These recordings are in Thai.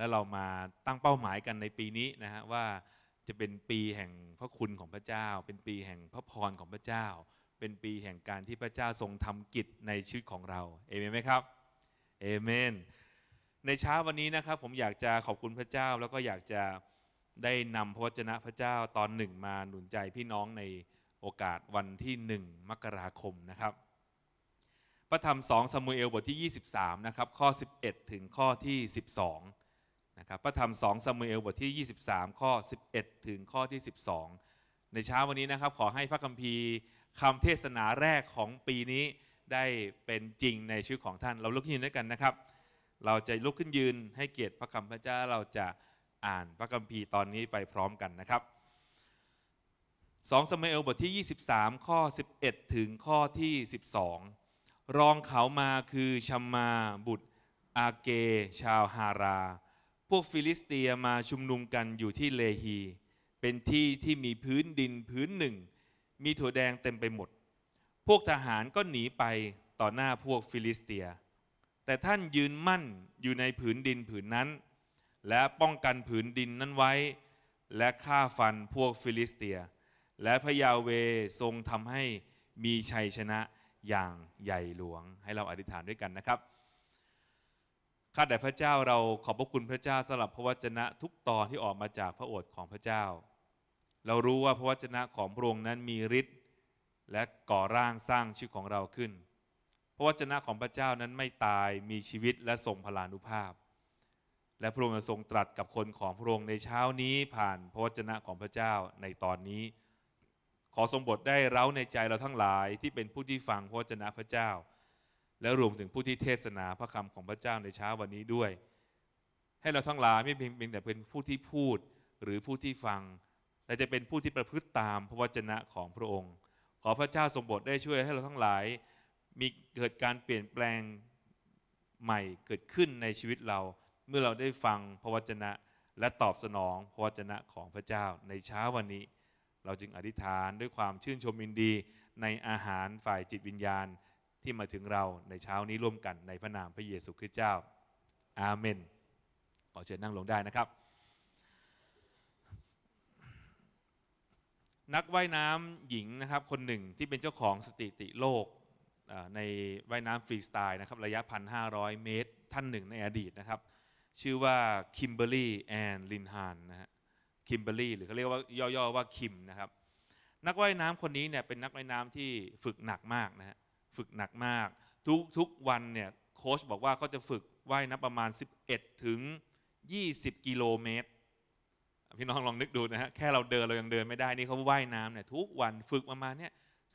แล้วเรามาตั้งเป้าหมายกันในปีนี้นะฮะว่าจะเป็นปีแห่งพระคุณของพระเจ้า เป็นปีแห่งพระพรของพระเจ้าเป็นปีแห่งการที่พระเจ้าทรงทำกิจในชีวิตของเราเอเมนไหมครับเอเมนในเช้าวันนี้นะครับผมอยากจะขอบคุณพระเจ้าแล้วก็อยากจะได้นำพระวจนะพระเจ้าตอนหนึ่ง มาหนุนใจพี่น้องในโอกาสวันที่หนึ่งมกราคมนะครับ พระธรรมสองซามูเอลบทที่ 23นะครับข้อ 11 ถึงข้อที่ 12ะครับพระธรรมสองซามูเอล บทที่ 23 ข้อ 11 ถึงข้อที่ 12 ในเช้าวันนี้นะครับ ขอให้พระคัมภีร์คำเทศนาแรกของปีนี้ได้เป็นจริงในชีวิตของท่าน เราลุกขึ้นยืนด้วยกันนะครับ เราจะลุกขึ้นยืนให้เกียรติพระคำพระเจ้า เราจะอ่านพระคัมภีร์ตอนนี้ไปพร้อมกันนะครับ2สมเอล บทที่ 23 ข้อ 11 ถึงข้อที่ 12 รองเขามาคือชัมมาบุตรอาเก ชาวฮาราพวกฟิลิสเตียมาชุมนุมกันอยู่ที่เลฮีเป็นที่ที่มีพื้นดินพื้นหนึ่ง มีถั่วแดงเต็มไปหมด พวกทหารก็หนีไปต่อหน้าพวกฟิลิสเตีย แต่ท่านยืนมั่นอยู่ในผืนดินผืนนั้น และป้องกันผืนดินนั้นไว้ และฆ่าฟันพวกฟิลิสเตีย และพระยาเวทรงทำให้มีชัยชนะอย่างใหญ่หลวงให้เราอธิษฐานด้วยกันนะครับข้าแต่พระเจ้าเราขอบพระคุณพระเจ้าสำหรับพระวจนะทุกตอนที่ออกมาจากพระโอษฐ์ของพระเจ้า เรารู้ว่าพระวจนะของพระองค์นั้นมีฤทธิ์และก่อร่างสร้างชีวิตของเราขึ้นพระวจนะของพระเจ้านั้นไม่ตายมีชีวิตและทรงพลานุภาพ และพระองค์ทรงตรัสกับคนของพระองค์ในเช้านี้ผ่านพระวจนะของพระเจ้าในตอนนี้ ขอทรงบทได้เร้าในใจเราทั้งหลายที่เป็นผู้ที่ฟังพระวจนะพระเจ้าและรวมถึงผู้ที่เทศนาพระคำของพระเจ้าในเช้าวันนี้ด้วย ให้เราทั้งหลายไม่เพียงแต่เป็นผู้ที่พูดหรือผู้ที่ฟังแต่จะเป็นผู้ที่ประพฤติตามพระวจนะของพระองค์ ขอพระเจ้าทรงบทได้ช่วยให้เราทั้งหลายมีเกิดการเปลี่ยนแปลงใหม่เกิดขึ้นในชีวิตเรา เมื่อเราได้ฟังพระวจนะและตอบสนองพระวจนะของพระเจ้าในเช้าวันนี้ เราจึงอธิษฐานด้วยความชื่นชมยินดีในอาหารฝ่ายจิตวิญญาณที่มาถึงเราในเช้านี้ร่วมกันในพระนามพระเยซูคริสต์เจ้า อาเมน ขอเชิญนั่งลงได้นะครับ นักว่ายน้ำหญิงนะครับ คนหนึ่งที่เป็นเจ้าของสถิติโลกในว่ายน้ำฟรีสไตล์นะครับ ระยะ 1,500 เมตรท่านหนึ่งในอดีตนะครับ ชื่อว่าคิมเบอรี่แอนลินฮานนะฮะคิมเบอรี่หรือเขาเรียกว่าย่อ ๆ ว่าคิมนะครับ นักว่ายน้ำคนนี้เนี่ยเป็นนักว่ายน้ำที่ฝึกหนักมากนะฮะฝึกหนักมากทุกทุกวันเนี่ยโค้ชบอกว่าเขาจะฝึกว่ายน้ำประมาณ 11ถึง20 กิโลเมตรพี่น้องลองนึกดูนะฮะแค่เราเดินเรายังเดินไม่ได้นี่เขาว่ายน้ำเนี่ยทุกวันฝึกประมาณเนี่ย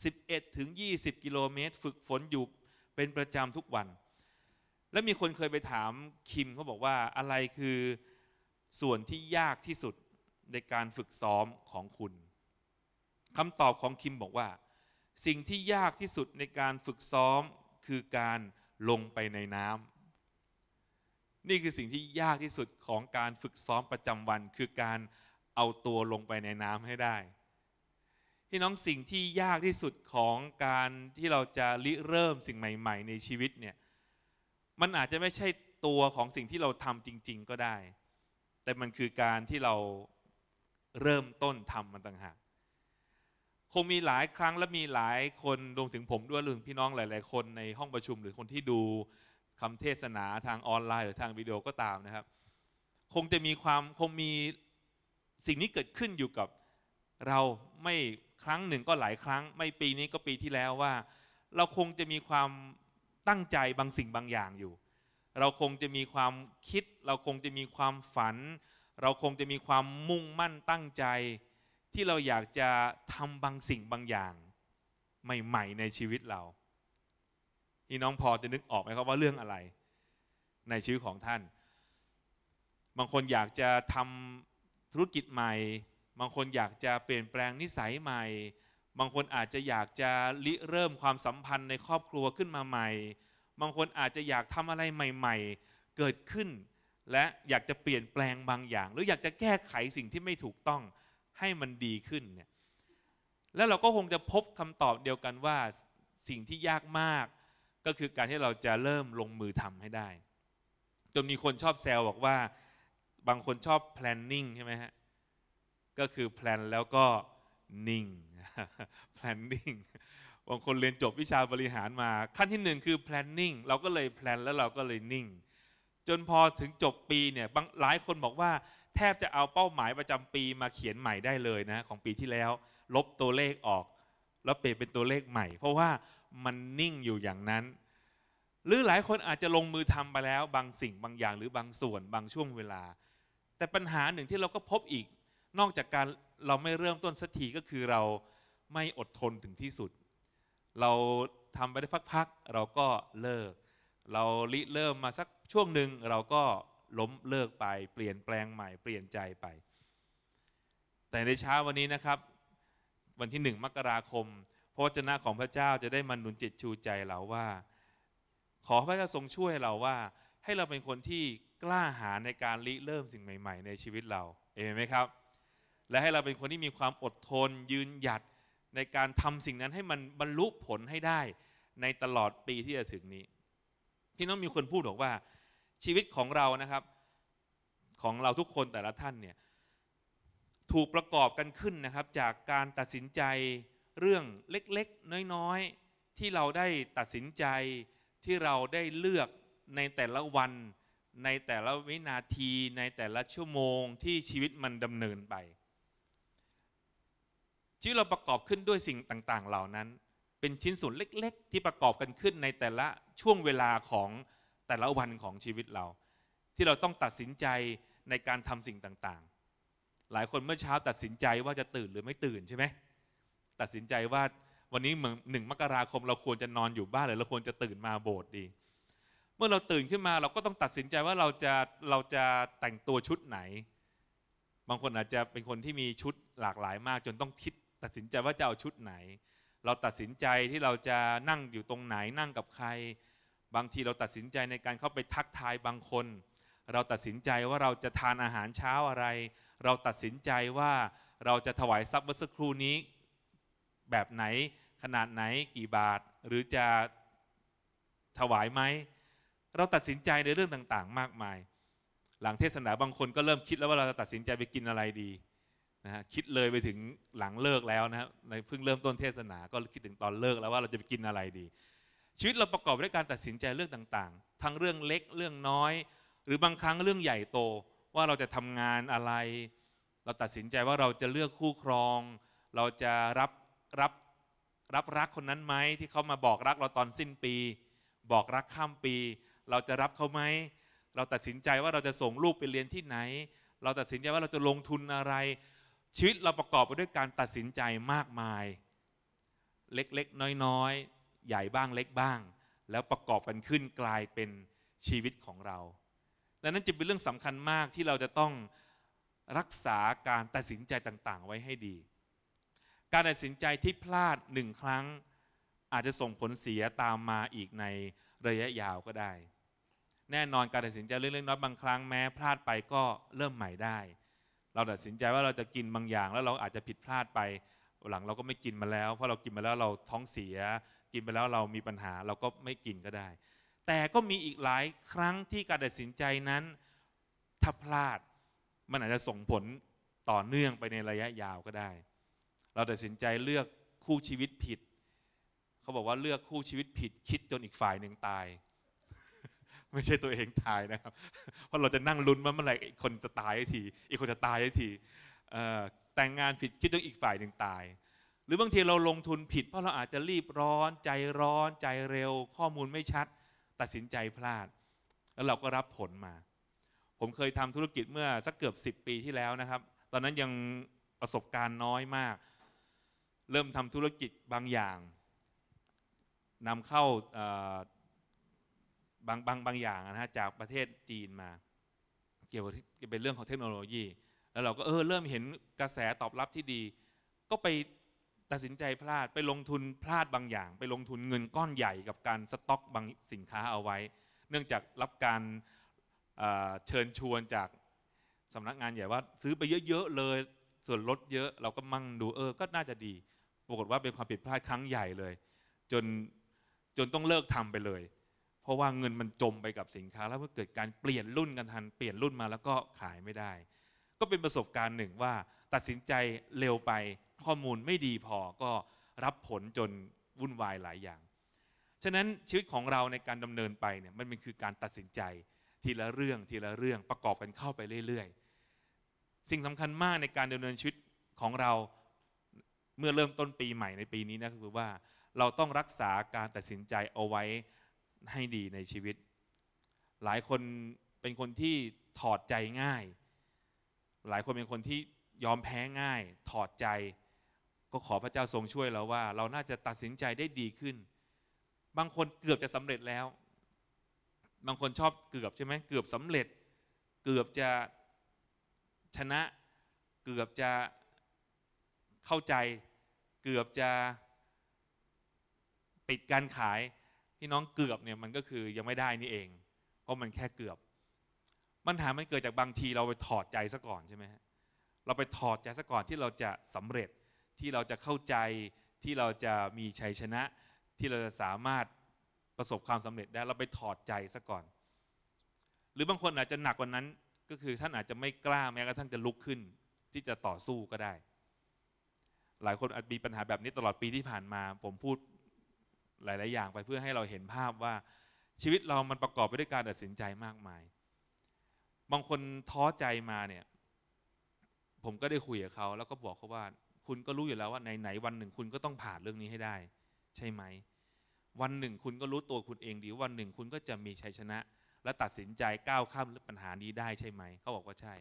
11ถึง20 กิโลเมตร ฝึกฝนอยู่เป็นประจำทุกวัน แล้วมีคนเคยไปถามคิมเขาบอกว่าอะไรคือส่วนที่ยากที่สุดในการฝึกซ้อมของคุณคำตอบของคิมบอกว่าสิ่งที่ยากที่สุดในการฝึกซ้อมคือการลงไปในน้ำ นี่คือสิ่งที่ยากที่สุดของการฝึกซ้อมประจำวัน คือการเอาตัวลงไปในน้ำให้ได้พี่น้องสิ่งที่ยากที่สุดของการที่เราจะริเริ่มสิ่งใหม่ ๆ ในชีวิตเนี่ย มันอาจจะไม่ใช่ตัวของสิ่งที่เราทำจริงๆก็ได้ แต่มันคือการที่เราเริ่มต้นทำมันต่างหากคงมีหลายครั้งและมีหลายคน รวมถึงผมด้วยรวมพี่น้องหลาย ๆคน ในห้องประชุมหรือคนที่ดูคำเทศนาทางออนไลน์หรือทางวิดีโอก็ตามนะครับ คงจะมีความคงมีสิ่งนี้เกิดขึ้นอยู่กับ เราไม่ครั้งหนึ่งก็หลายครั้ง ไม่ปีนี้ก็ปีที่แล้วว่า เราคงจะมีความตั้งใจบางสิ่งบางอย่างอยู่ เราคงจะมีความคิด เราคงจะมีความฝัน เราคงจะมีความมุ่งมั่นตั้งใจที่เราอยากจะทำบางสิ่งบางอย่างใหม่ๆ ในชีวิตเราพี่น้องพอจะนึกออกไหมครับว่าเรื่องอะไร ในชีวิตของท่าน บางคนอยากจะทำธุรกิจใหม่ บางคนอยากจะเปลี่ยนแปลงนิสัยใหม่ บางคนอาจจะอยากจะริเริ่มความสัมพันธ์ในครอบครัวขึ้นมาใหม่ บางคนอาจจะอยากทำอะไรใหม่ ๆเกิดขึ้น และอยากจะเปลี่ยนแปลงบางอย่าง หรืออยากจะแก้ไขสิ่งที่ไม่ถูกต้องให้มันดีขึ้นเนี่ย แล้วเราก็คงจะพบคำตอบเดียวกันว่าสิ่งที่ยากมากก็คือการที่เราจะเริ่มลงมือทำให้ได้ จนมีคนชอบแซวบอกว่าบางคนชอบ planning ใช่ไหมฮะ ก็คือ plan แล้วก็นิ่ง planning บางคนเรียนจบวิชาบริหารมา ขั้นที่หนึ่งคือ planning เราก็เลย plan แล้วเราก็เลยนิ่ง จนพอถึงจบปีเนี่ยหลายคนบอกว่าแทบจะเอาเป้าหมายประจำปีมาเขียนใหม่ได้เลยนะ ของปีที่แล้วลบตัวเลขออก แล้วเปลี่ยนเป็นตัวเลขใหม่ เพราะว่ามันนิ่งอยู่อย่างนั้น หรือหลายคนอาจจะลงมือทำไปแล้วบางสิ่งบางอย่าง หรือบางส่วนบางช่วงเวลา แต่ปัญหาหนึ่งที่เราก็พบอีกนอกจากการเราไม่เริ่มต้นสักทีก็คือเราไม่อดทนถึงที่สุด เราทำไปได้พักๆเราก็เลิก เราลิเริ่มมาสักช่วงหนึ่งเราก็ล้มเลิกไปเปลี่ยนแปลงใหม่ เปลี่ยนใจไป แต่ในเช้าวันนี้นะครับ วันที่หนึ่งมกราคม พระวจนะของพระเจ้าจะได้มันหนุนจิตชูใจเราว่า ขอพระเจ้าทรงช่วยเราว่า ให้เราเป็นคนที่กล้าหาญในการริเริ่มสิ่งใหม่ ๆ ในชีวิตเราเอเมนไหมครับ และให้เราเป็นคนที่มีความอดทนยืนหยัดในการทำสิ่งนั้นให้มันบรรลุผลให้ได้ ในตลอดปีที่จะถึงนี้ พี่น้องมีคนพูดบอกว่าชีวิตของเรานะครับของเราทุกคนแต่ละท่านเนี่ยถูกประกอบกันขึ้นนะครับจากการตัดสินใจเรื่องเล็ก ๆ น้อยๆที่เราได้ตัดสินใจที่เราได้เลือกในแต่ละวัน ในแต่ละวินาทีในแต่ละชั่วโมงที่ชีวิตมันดำเนินไป ชีวิตเราประกอบขึ้นด้วยสิ่งต่างๆเหล่านั้นเป็นชิ้นส่วนเล็กๆ ที่ประกอบกันขึ้นในแต่ละช่วงเวลาของแต่ละวันของชีวิตเรา ที่เราต้องตัดสินใจในการทำสิ่งต่างๆ หลายคนเมื่อเช้าตัดสินใจว่าจะตื่นหรือไม่ตื่นใช่ไหม ตัดสินใจว่าวันนี้หนึ่งมกราคมเราควรจะนอนอยู่บ้านหรือเราควรจะตื่นมาโบสถ์ดี เมื่อเราตื่นขึ้นมาเราก็ต้องตัดสินใจว่าเราจะเราจะแต่งตัวชุดไหน บางคนอาจจะเป็นคนที่มีชุดหลากหลายมาก จนต้องคิด ตัดสินใจว่าจะเอาชุดไหน เราตัดสินใจที่เราจะนั่งอยู่ตรงไหนนั่งกับใครบางทีเราตัดสินใจในการเข้าไปทักทายบางคน เราตัดสินใจว่าเราจะทานอาหารเช้าอะไร เราตัดสินใจว่าเราจะถวายทรัพย์เมื่อสักครู่นี้ แบบไหนขนาดไหนกี่บาท หรือจะถวายไหมเราตัดสินใจในเรื่องต่างๆ มากมาย หลังเทศนาบางคนก็เริ่มคิดแล้วว่าเราจะตัดสินใจไปกินอะไรดีนะฮะคิดเลยไปถึงหลังเลิกแล้วนะฮะในเพิ่งเริ่มต้นเทศนาก็คิดถึงตอนเลิกแล้วว่าเราจะไปกินอะไรดีชีวิตเราประกอบด้วยการตัดสินใจเรื่องต่างๆ ทั้งเรื่องเล็กเรื่องน้อย หรือบางครั้งเรื่องใหญ่โตว่าเราจะทำงานอะไร เราตัดสินใจว่าเราจะเลือกคู่ครอง เราจะรับรับรับรักคนนั้นไหมที่เขามาบอกรักเราตอนสิ้นปี บอกรักข้ามปี เราจะรับเขาไหม เราตัดสินใจว่าเราจะส่งลูกไปเรียนที่ไหน เราตัดสินใจว่าเราจะลงทุนอะไร ชีวิตเราประกอบไปด้วยการตัดสินใจมากมาย เล็กๆน้อยๆใหญ่บ้างเล็กบ้างแล้วประกอบกันขึ้นกลายเป็นชีวิตของเรา ดังนั้นจึงเป็นเรื่องสำคัญมากที่เราจะต้องรักษาการตัดสินใจต่างๆ ไว้ให้ดี การตัดสินใจที่พลาดหนึ่งครั้ง อาจจะส่งผลเสียตามมาอีกในระยะยาวก็ได้ แน่นอนการตัดสินใจเล็กๆน้อยบางครั้งแม้พลาดไปก็เริ่มใหม่ได้ เราตัดสินใจว่าเราจะกินบางอย่าง แล้วเราอาจจะผิดพลาดไปหลังเราก็ไม่กินมาแล้ว เพราะเรากินมาแล้วเราท้องเสียกินไปแล้วเรามีปัญหาเราก็ไม่กินก็ได้ แต่ก็มีอีกหลายครั้งที่การตัดสินใจนั้น ถ้าพลาดมันอาจจะส่งผลต่อเนื่องไปในระยะยาวก็ได้ เราตัดสินใจเลือกคู่ชีวิตผิดเขาบอกว่าเลือกคู่ชีวิตผิดคิดจนอีกฝ่ายหนึ่งตาย ไม่ใช่ตัวเองตายนะครับ เพราะเราจะนั่งลุ้นว่าเมื่อไหร่คนจะตายทีอีกคนจะตายทีแต่งงานผิดคิดจนอีกฝ่ายหนึ่งตายหรือบางทีเราลงทุนผิดเพราะเราอาจจะรีบร้อนใจร้อนใจเร็ว ข้อมูลไม่ชัด ตัดสินใจพลาด แล้วเราก็รับผลมา ผมเคยทำธุรกิจเมื่อสักเกือบ10ปีที่แล้วนะครับ ตอนนั้นยังประสบการณ์น้อยมาก เริ่มทำธุรกิจบางอย่าง นำเข้าบางบางบางอย่างนะฮะจากประเทศจีนมา เกี่ยวกับเป็นเรื่องของเทคโนโลยี แล้วเราก็เออเริ่มเห็นกระแสตอบรับที่ดี ก็ไปตัดสินใจพลาดไปลงทุนพลาดบางอย่าง ไปลงทุนเงินก้อนใหญ่กับการสต็อกบางสินค้าเอาไว้ เนื่องจากรับการเชิญชวนจากสำนักงานใหญ่ว่า ซื้อไปเยอะๆเลยส่วนลดเยอะเราก็มั่งดูเออก็น่าจะดี ปรากฏว่าเป็นความผิดพลาดครั้งใหญ่เลย จนจนต้องเลิกทำไปเลย เพราะว่าเงินมันจมไปกับสินค้าแล้วมัเกิดการเปลี่ยนรุ่นกันทัน เปลี่ยนรุ่นมาแล้วก็ขายไม่ได้ ก็เป็นประสบการณ์หนึ่งว่าตัดสินใจเร็วไปข้อมูลไม่ดีพอก็รับผลจนวุ่นวายหลายอย่าง ฉะนั้นชีวิตของเราในการดำเนินไปเนี่ยมันเป็นคือการตัดสินใจทีละเรื่องทีละเรื่องประกอบกันเข้าไปเรื่อยๆ สิ่งสำคัญมากในการดำเนินชีวิตของเราเมื่อเริ่มต้นปีใหม่ในปีนี้นะคือว่าเราต้องรักษาการตัดสินใจเอาไว้ให้ดีในชีวิต หลายคนเป็นคนที่ถอดใจง่าย หลายคนเป็นคนที่ยอมแพ้ง่ายถอดใจก็ขอพระเจ้าทรงช่วยเราว่า เราน่าจะตัดสินใจได้ดีขึ้น บางคนเกือบจะสำเร็จแล้ว บางคนชอบเกือบใช่ไหมเกือบสำเร็จ เกือบจะชนะ เกือบจะเข้าใจ เกือบจะปิดการขาย พี่น้องเกือบเนี่ยมันก็คือยังไม่ได้นี่เอง เพราะมันแค่เกือบปัญหามันเกิดจากบางทีเราไปถอดใจซะก่อนใช่ไหมเราไปถอดใจซะก่อนที่เราจะสำเร็จที่เราจะเข้าใจที่เราจะมีชัยชนะที่เราจะสามารถประสบความสำเร็จได้เราไปถอดใจซะก่อน หรือบางคนอาจจะหนักกว่านั้น ก็คือท่านอาจจะไม่กล้าแม้กระทั่งจะลุกขึ้นที่จะต่อสู้ก็ได้ หลายคนอาจมีปัญหาแบบนี้ตลอดปีที่ผ่านมา ผมพูดหลาย ๆอย่างไปเพื่อให้เราเห็นภาพว่าชีวิตเรามันประกอบไปด้วยการตัดสินใจมากมาย บางคนท้อใจมาเนี่ย ผมก็ได้คุยกับเขาแล้วก็บอกเขาว่าคุณก็รู้อยู่แล้วว่าในไหนวันหนึ่งคุณก็ต้องผ่านเรื่องนี้ให้ได้ ใช่ไหม วันหนึ่งคุณก็รู้ตัวคุณเอง ดีวันหนึ่งคุณก็จะมีชัยชนะ และตัดสินใจก้าวข้ามปัญหานี้ได้ใช่ไหมเขาบอกว่าใช่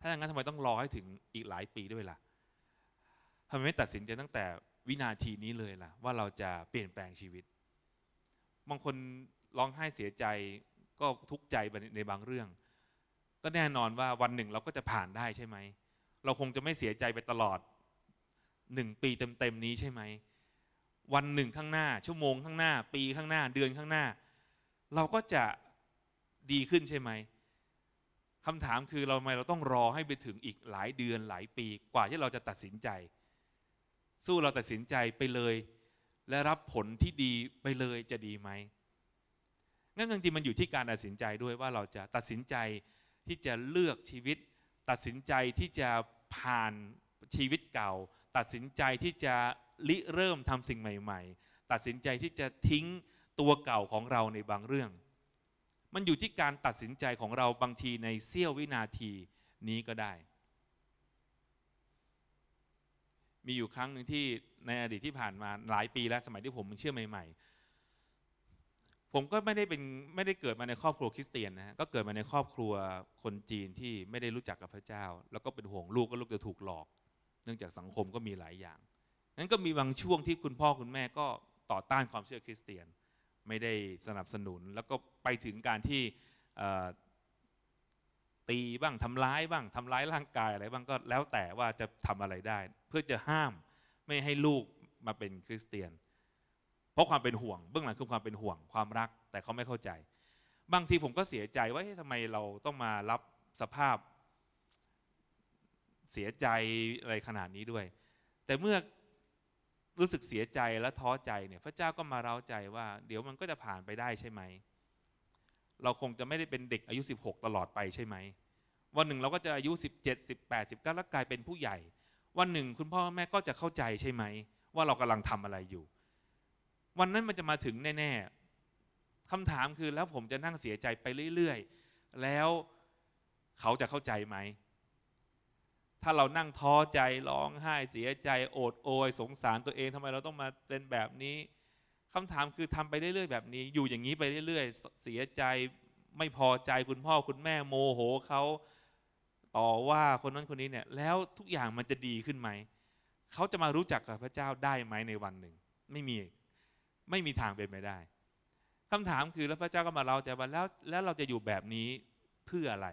ถ้าอย่างนั้นทำไมต้องรอให้ถึงอีกหลายปีด้วยล่ะทำไมไม่ตัดสินใจตั้งแต่วินาทีนี้เลยล่ะว่าเราจะเปลี่ยนแปลงชีวิตบางคนร้องไห้เสียใจก็ทุกข์ใจในบางเรื่อง ก็แน่นอนว่าวันหนึ่งเราก็จะผ่านได้ใช่ไหม เราคงจะไม่เสียใจไปตลอดหนึ่งปีเต็มๆนี้ใช่ไหม วันหนึ่งข้างหน้า ชั่วโมง ข้างหน้า ปีข้างหน้า เดือนข้างหน้า เราก็จะดีขึ้นใช่ไหม คำถามคือเราทำไมเราต้องรอให้ไปถึงอีกหลายเดือนหลายปีกว่าที่เราจะตัดสินใจ สู้เราตัดสินใจไปเลย และรับผลที่ดีไปเลยจะดีไหม งั้นจริงๆมันอยู่ที่การตัดสินใจด้วยว่าเราจะตัดสินใจที่จะเลือกชีวิต ตัดสินใจที่จะผ่านชีวิตเก่าตัดสินใจที่จะริเริ่มทำสิ่งใหม่ ๆ ตัดสินใจที่จะทิ้งตัวเก่าของเราในบางเรื่อง มันอยู่ที่การตัดสินใจของเราบางทีในเสี้ยววินาทีนี้ก็ได้ มีอยู่ครั้งหนึ่งที่ในอดีตที่ผ่านมาหลายปีแล้วสมัยที่ผมเชื่อใหม่ ๆ ผมก็ไม่ได้เป็นไม่ได้เกิดมาในครอบครัวคริสเตียนนะก็เกิดมาในครอบครัวคนจีนที่ไม่ได้รู้จักกับพระเจ้า แล้วก็เป็นห่วงลูกก็ลูกจะถูกหลอกเนื่องจากสังคมก็มีหลายอย่างนั้นก็มีบางช่วงที่คุณพ่อคุณแม่ก็ต่อต้านความเชื่อคริสเตียน ไม่ได้สนับสนุน แล้วก็ไปถึงการที่ตีบ้างทำร้ายบ้างทำร้ายร่างกายอะไรบ้างก็แล้วแต่ว่าจะทำอะไรได้ เพื่อจะห้ามไม่ให้ลูกมาเป็นคริสเตียน เพราะความเป็นห่วงเบื้องหลังคือความเป็นห่วงความรักแต่เขาไม่เข้าใจ บางทีผมก็เสียใจว่าทำไมเราต้องมารับสภาพเสียใจอะไรขนาดนี้ด้วย แต่เมื่อรู้สึกเสียใจและท้อใจเนี่ยพระเจ้าก็มาเร้าใจว่าเดี๋ยวมันก็จะผ่านไปได้ใช่ไหมเราคงจะไม่ได้เป็นเด็กอายุ 16 ตลอดไปใช่ไหม วันหนึ่งเราก็จะอายุ 17 18 19แล้วกลายเป็นผู้ใหญ่ วันหนึ่งคุณพ่อแม่ก็จะเข้าใจใช่ไหม ว่าเรากำลังทำอะไรอยู่ วันนั้นมันจะมาถึงแน่ ๆคำาถามคือแล้วผมจะนั่งเสียใจไปเรื่อยๆแล้วเขาจะเข้าใจไหมถ้าเรานั่งท้อใจร้องไห้ เสียใจ โอดโอย สงสารตัวเอง ทำไมเราต้องมาเป็นแบบนี้ คำถามคือทำไปเรื่อยๆแบบนี้ อยู่อย่างนี้ไปเรื่อยๆ เสียใจไม่พอใจคุณพ่อคุณแม่โมโหเขา ต่อว่าคนนั้นคนนี้เนี่ยแล้วทุกอย่างมันจะดีขึ้นไหม เขาจะมารู้จักกับพระเจ้าได้ไหมในวันหนึ่งไม่มี ไม่มีทางเป็นไปได้ คำถามคือแล้วพระเจ้าก็มาเราใจว่าแล้วแล้วเราจะอยู่แบบนี้เพื่ออะไร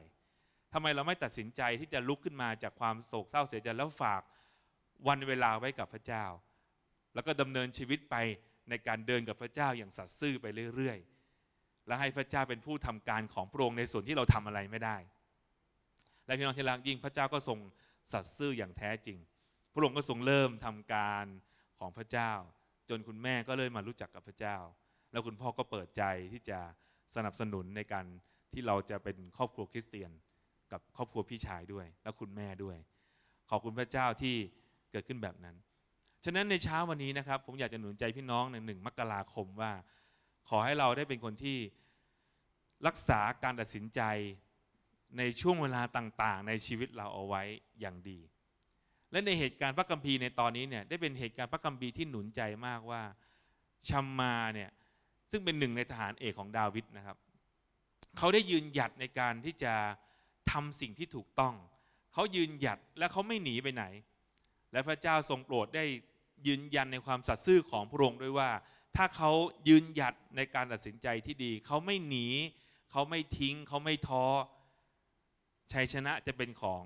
ทำไมเราไม่ตัดสินใจที่จะลุกขึ้นมาจากความโศกเศร้าเสียใจแล้วฝากวันเวลาไว้กับพระเจ้า แล้วก็ดำเนินชีวิตไปในการเดินกับพระเจ้า อย่างสัตย์ซื่อไปเรื่อย ๆ และให้พระเจ้าเป็นผู้ทำการของพระองค์ในส่วนที่เราทำอะไรไม่ได้ และพี่น้องที่รักยิ่งพระเจ้าก็ทรงสัตย์ซื่ออย่างแท้จริง พระองค์ก็ทรงเริ่มทำการของพระเจ้า จนคุณแม่ก็เลยมารู้จักกับพระเจ้า แล้วคุณพ่อก็เปิดใจที่จะสนับสนุนในการที่เราจะเป็นครอบครัวคริสเตียนกับครอบครัวพี่ชายด้วย และคุณแม่ด้วย ขอบคุณพระเจ้าที่เกิดขึ้นแบบนั้น ฉะนั้นในเช้าวันนี้นะครับ ผมอยากจะหนุนใจพี่น้องในหนึ่งมกราคมว่า ขอให้เราได้เป็นคนที่รักษาการตัดสินใจในช่วงเวลาต่างๆ ในชีวิตเราเอาไว้อย่างดี และในเหตุการณ์พระคัมภีร์ในตอนนี้เนี่ยได้เป็นเหตุการณ์พระคัมภีร์ที่หนุนใจมากว่าชัมมาเนี่ยซึ่งเป็นหนึ่งในทหารเอกของดาวิดนะครับเขาได้ยืนหยัดในการที่จะทำสิ่งที่ถูกต้อง เขายืนหยัดและเขาไม่หนีไปไหน และพระเจ้าทรงโปรดได้ยืนยันในความสัตย์ซื่อของพระองค์ด้วยว่า ถ้าเขายืนหยัดในการตัดสินใจที่ดี เขาไม่หนี เขาไม่ทิ้ง เขาไม่ท้อชัยชนะจะเป็นของ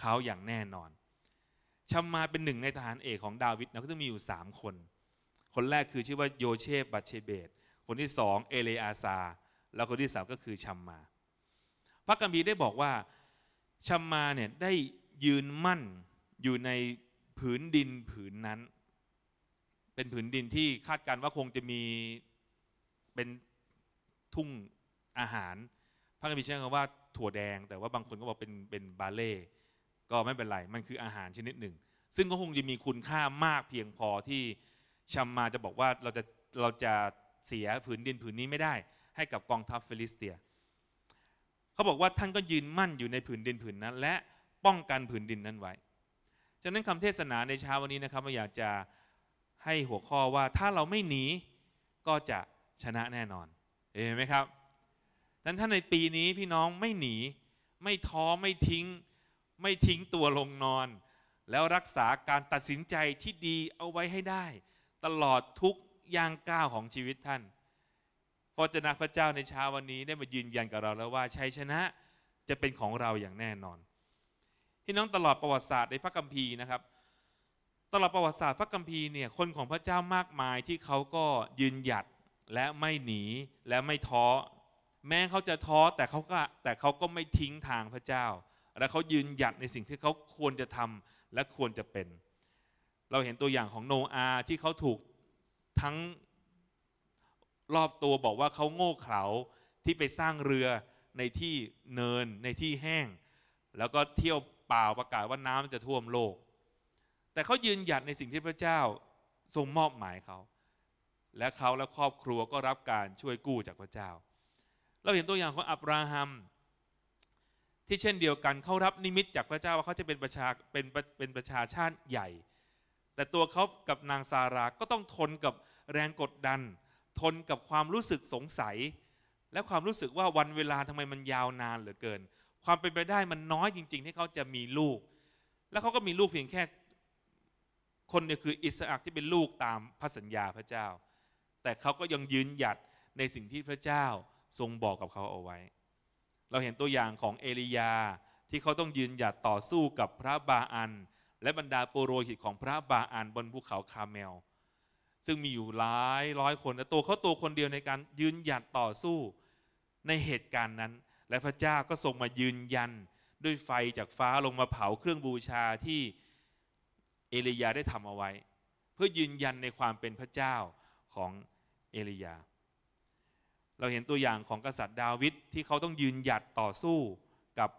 เขาอย่างแน่นอนชัมมาเป็นหนึ่งในทหารเอกของดาวิดนะก็จะมีอยู่ 3 คน คนแรกคือชื่อว่าโยเชฟบัตเชเบตคนที่สองเอเลอาซา แล้วคนที่สามก็คือชัมมาพระกัมพีได้บอกว่าชัมมาเนี่ยได้ยืนมั่นอยู่ในผืนดินผืนนั้น เป็นผืนดินที่คาดการว่าคงจะมีเป็นทุ่งอาหาร พระกัมพีใช้คำว่าถั่วแดง แต่ว่าบางคนก็บอก เป็นเป็นบาเล่ก็ไม่เป็นไรมันคืออาหารชนิดหนึ่ง ซึ่งก็คงจะมีคุณค่ามากเพียงพอที่ชัมมาจะบอกว่าเราจะเราจะเสียผืนดินผืนนี้ไม่ได้ ให้กับกองทัพฟิลิสเตียเขาบอกว่าท่านก็ยืนมั่นอยู่ในผืนดินผืนนั้น และป้องกันผืนดินนั้นไว้ ฉะนั้นคำเทศนาในเช้าวันนี้นะครับเราอยากจะให้หัวข้อว่าถ้าเราไม่หนีก็จะชนะแน่นอนเห็นไหมครับดันั้นท่าในปีนี้พี่น้องไม่หนีไม่ท้อไม่ทิ้ง ไม่ทิ้งตัวลงนอน แล้วรักษาการตัดสินใจที่ดีเอาไว้ให้ได้ ตลอดทุกย่างก้าวของชีวิตท่านพระเจนะพระเจ้าในเช้าวันนี้ได้มายืนยันกับเราแล้วว่าชัยชนะจะเป็นของเราอย่างแน่นอนพี่น้องตลอดประวัติศาสตร์ในพระคัมภีร์นะครับ ตลอดประวัติศาสตร์พระคัมภีร์เนี่ยคนของพระเจ้ามากมายที่เขาก็ยืนหยัดและไม่หนีและไม่ท้อ แม้เขาจะท้อแต่เขาก็แต่เขาก็ไม่ทิ้งทางพระเจ้า และเขายืนหยัดในสิ่งที่เขาควรจะทำและควรจะเป็น เราเห็นตัวอย่างของโนอาที่เขาถูกทั้งรอบตัวบอกว่าเขาโง่เขลาที่ไปสร้างเรือในที่เนินในที่แห้ง แล้วก็เที่ยวป่าประกาศว่าน้ำจะท่วมโลก แต่เขายืนหยัดในสิ่งที่พระเจ้าทรงมอบหมายเขาและเขาและครอบครัวก็รับการช่วยกู้จากพระเจ้า เราเห็นตัวอย่างของอับราฮัมที่เช่นเดียวกันเขารับนิมิตจากพระเจ้าว่าเขาจะเป็นประชาเป็นเป็นประชาชาติใหญ่ แต่ตัวเขากับนางซาราก็ต้องทนกับแรงกดดันทนกับความรู้สึกสงสัย และความรู้สึกว่าวันเวลาทำไมมันยาวนานเหลือเกิน ความเป็นไปได้มันน้อยจริงๆที่เขาจะมีลูก แล้วเขาก็มีลูกเพียงแค่คนเดียวคืออิสระที่เป็นลูกตามพระสัญญาพระเจ้า แต่เขาก็ยังยืนหยัดในสิ่งที่พระเจ้าทรงบอกกับเขาเอาไว้ เราเห็นตัวอย่างของเอลียาที่เขาต้องยืนหยัดต่อสู้กับพระบาอันและบรรดาโปโรหิตของพระบาอันบนภูเขาคาเมลซึ่งมีอยู่หลายร้อยคนแต่ตัวเขาตัวคนเดียวในการยืนหยัดต่อสู้ในเหตุการณ์นั้น และพระเจ้าก็ทรงมายืนยันด้วยไฟจากฟ้าลงมาเผาเครื่องบูชาที่เอลียาได้ทำเอาไว้ เพื่อยืนยันในความเป็นพระเจ้าของเอลียา เราเห็นตัวอย่างของกษัตริย์ดาวิดที่เขาต้องยืนหยัดต่อสู้กับ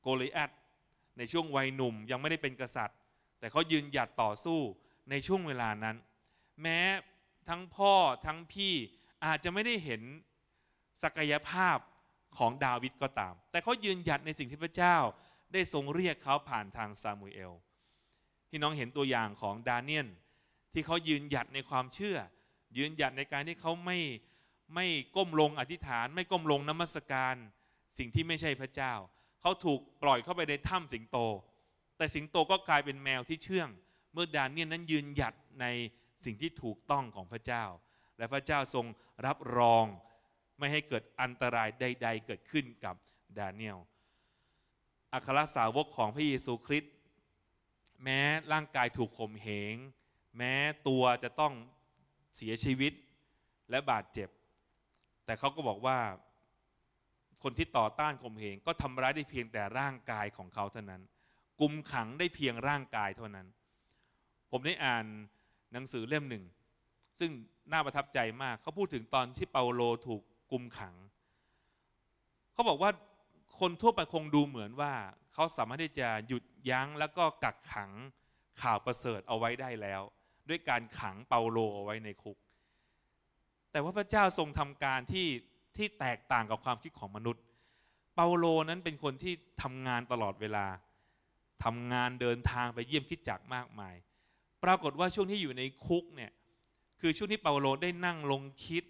โกลิอัตในช่วงวัยหนุ่มยังไม่ได้เป็นกษัตริย์ แต่เขายืนหยัดต่อสู้ในช่วงเวลานั้นแม้ทั้งพ่อทั้งพี่อาจจะไม่ได้เห็นศักยภาพของดาวิดก็ตาม แต่เขายืนหยัดในสิ่งที่พระเจ้าได้ทรงเรียกเขาผ่านทางซามูเอลพี่น้องเห็นตัวอย่างของดาเนียลที่เขายืนหยัดในความเชื่อ ยืนหยัดในการที่เขาไม่ไม่ก้มลงอธิษฐานไม่ก้มลงนมัสการ สิ่งที่ไม่ใช่พระเจ้า เขาถูกปล่อยเข้าไปในถ้ำสิงโต แต่สิงโตก็กลายเป็นแมวที่เชื่อง เมื่อดาเนียลนั้นยืนหยัดในสิ่งที่ถูกต้องของพระเจ้า และพระเจ้าทรงรับรองไม่ให้เกิดอันตรายใดๆ เกิดขึ้นกับดาเนียล อัครสาวกของพระเยซูคริสต์แม้ร่างกายถูกข่มเหงแม้ตัวจะต้องเสียชีวิตและบาดเจ็บ แต่เขาก็บอกว่า คนที่ต่อต้านข่มเหง ก็ทำร้ายได้เพียงแต่ร่างกายของเขาเท่านั้น กุมขังได้เพียงร่างกายเท่านั้น ผมได้อ่านหนังสือเล่มหนึ่ง ซึ่งน่าประทับใจมากเขาพูดถึงตอนที่เปาโลถูกกุมขัง เขาบอกว่าคนทั่วไปคงดูเหมือนว่า เขาสามารถที่จะหยุดยั้งแล้วก็กักขังข่าวประเสริฐเอาไว้ได้แล้ว ด้วยการขังเปาโลเอาไว้ในคุก แต่ว่าพระเจ้าทรงทำการที่ที่แตกต่างกับความคิดของมนุษย์ เปาโลนั้นเป็นคนที่ทำงานตลอดเวลา ทำงานเดินทางไปเยี่ยมคิดจักมากมายปรากฏว่า ช่วงที่อยู่ในคุกเนี่ยคือช่วงที่เปาโลได้นั่งลงคิด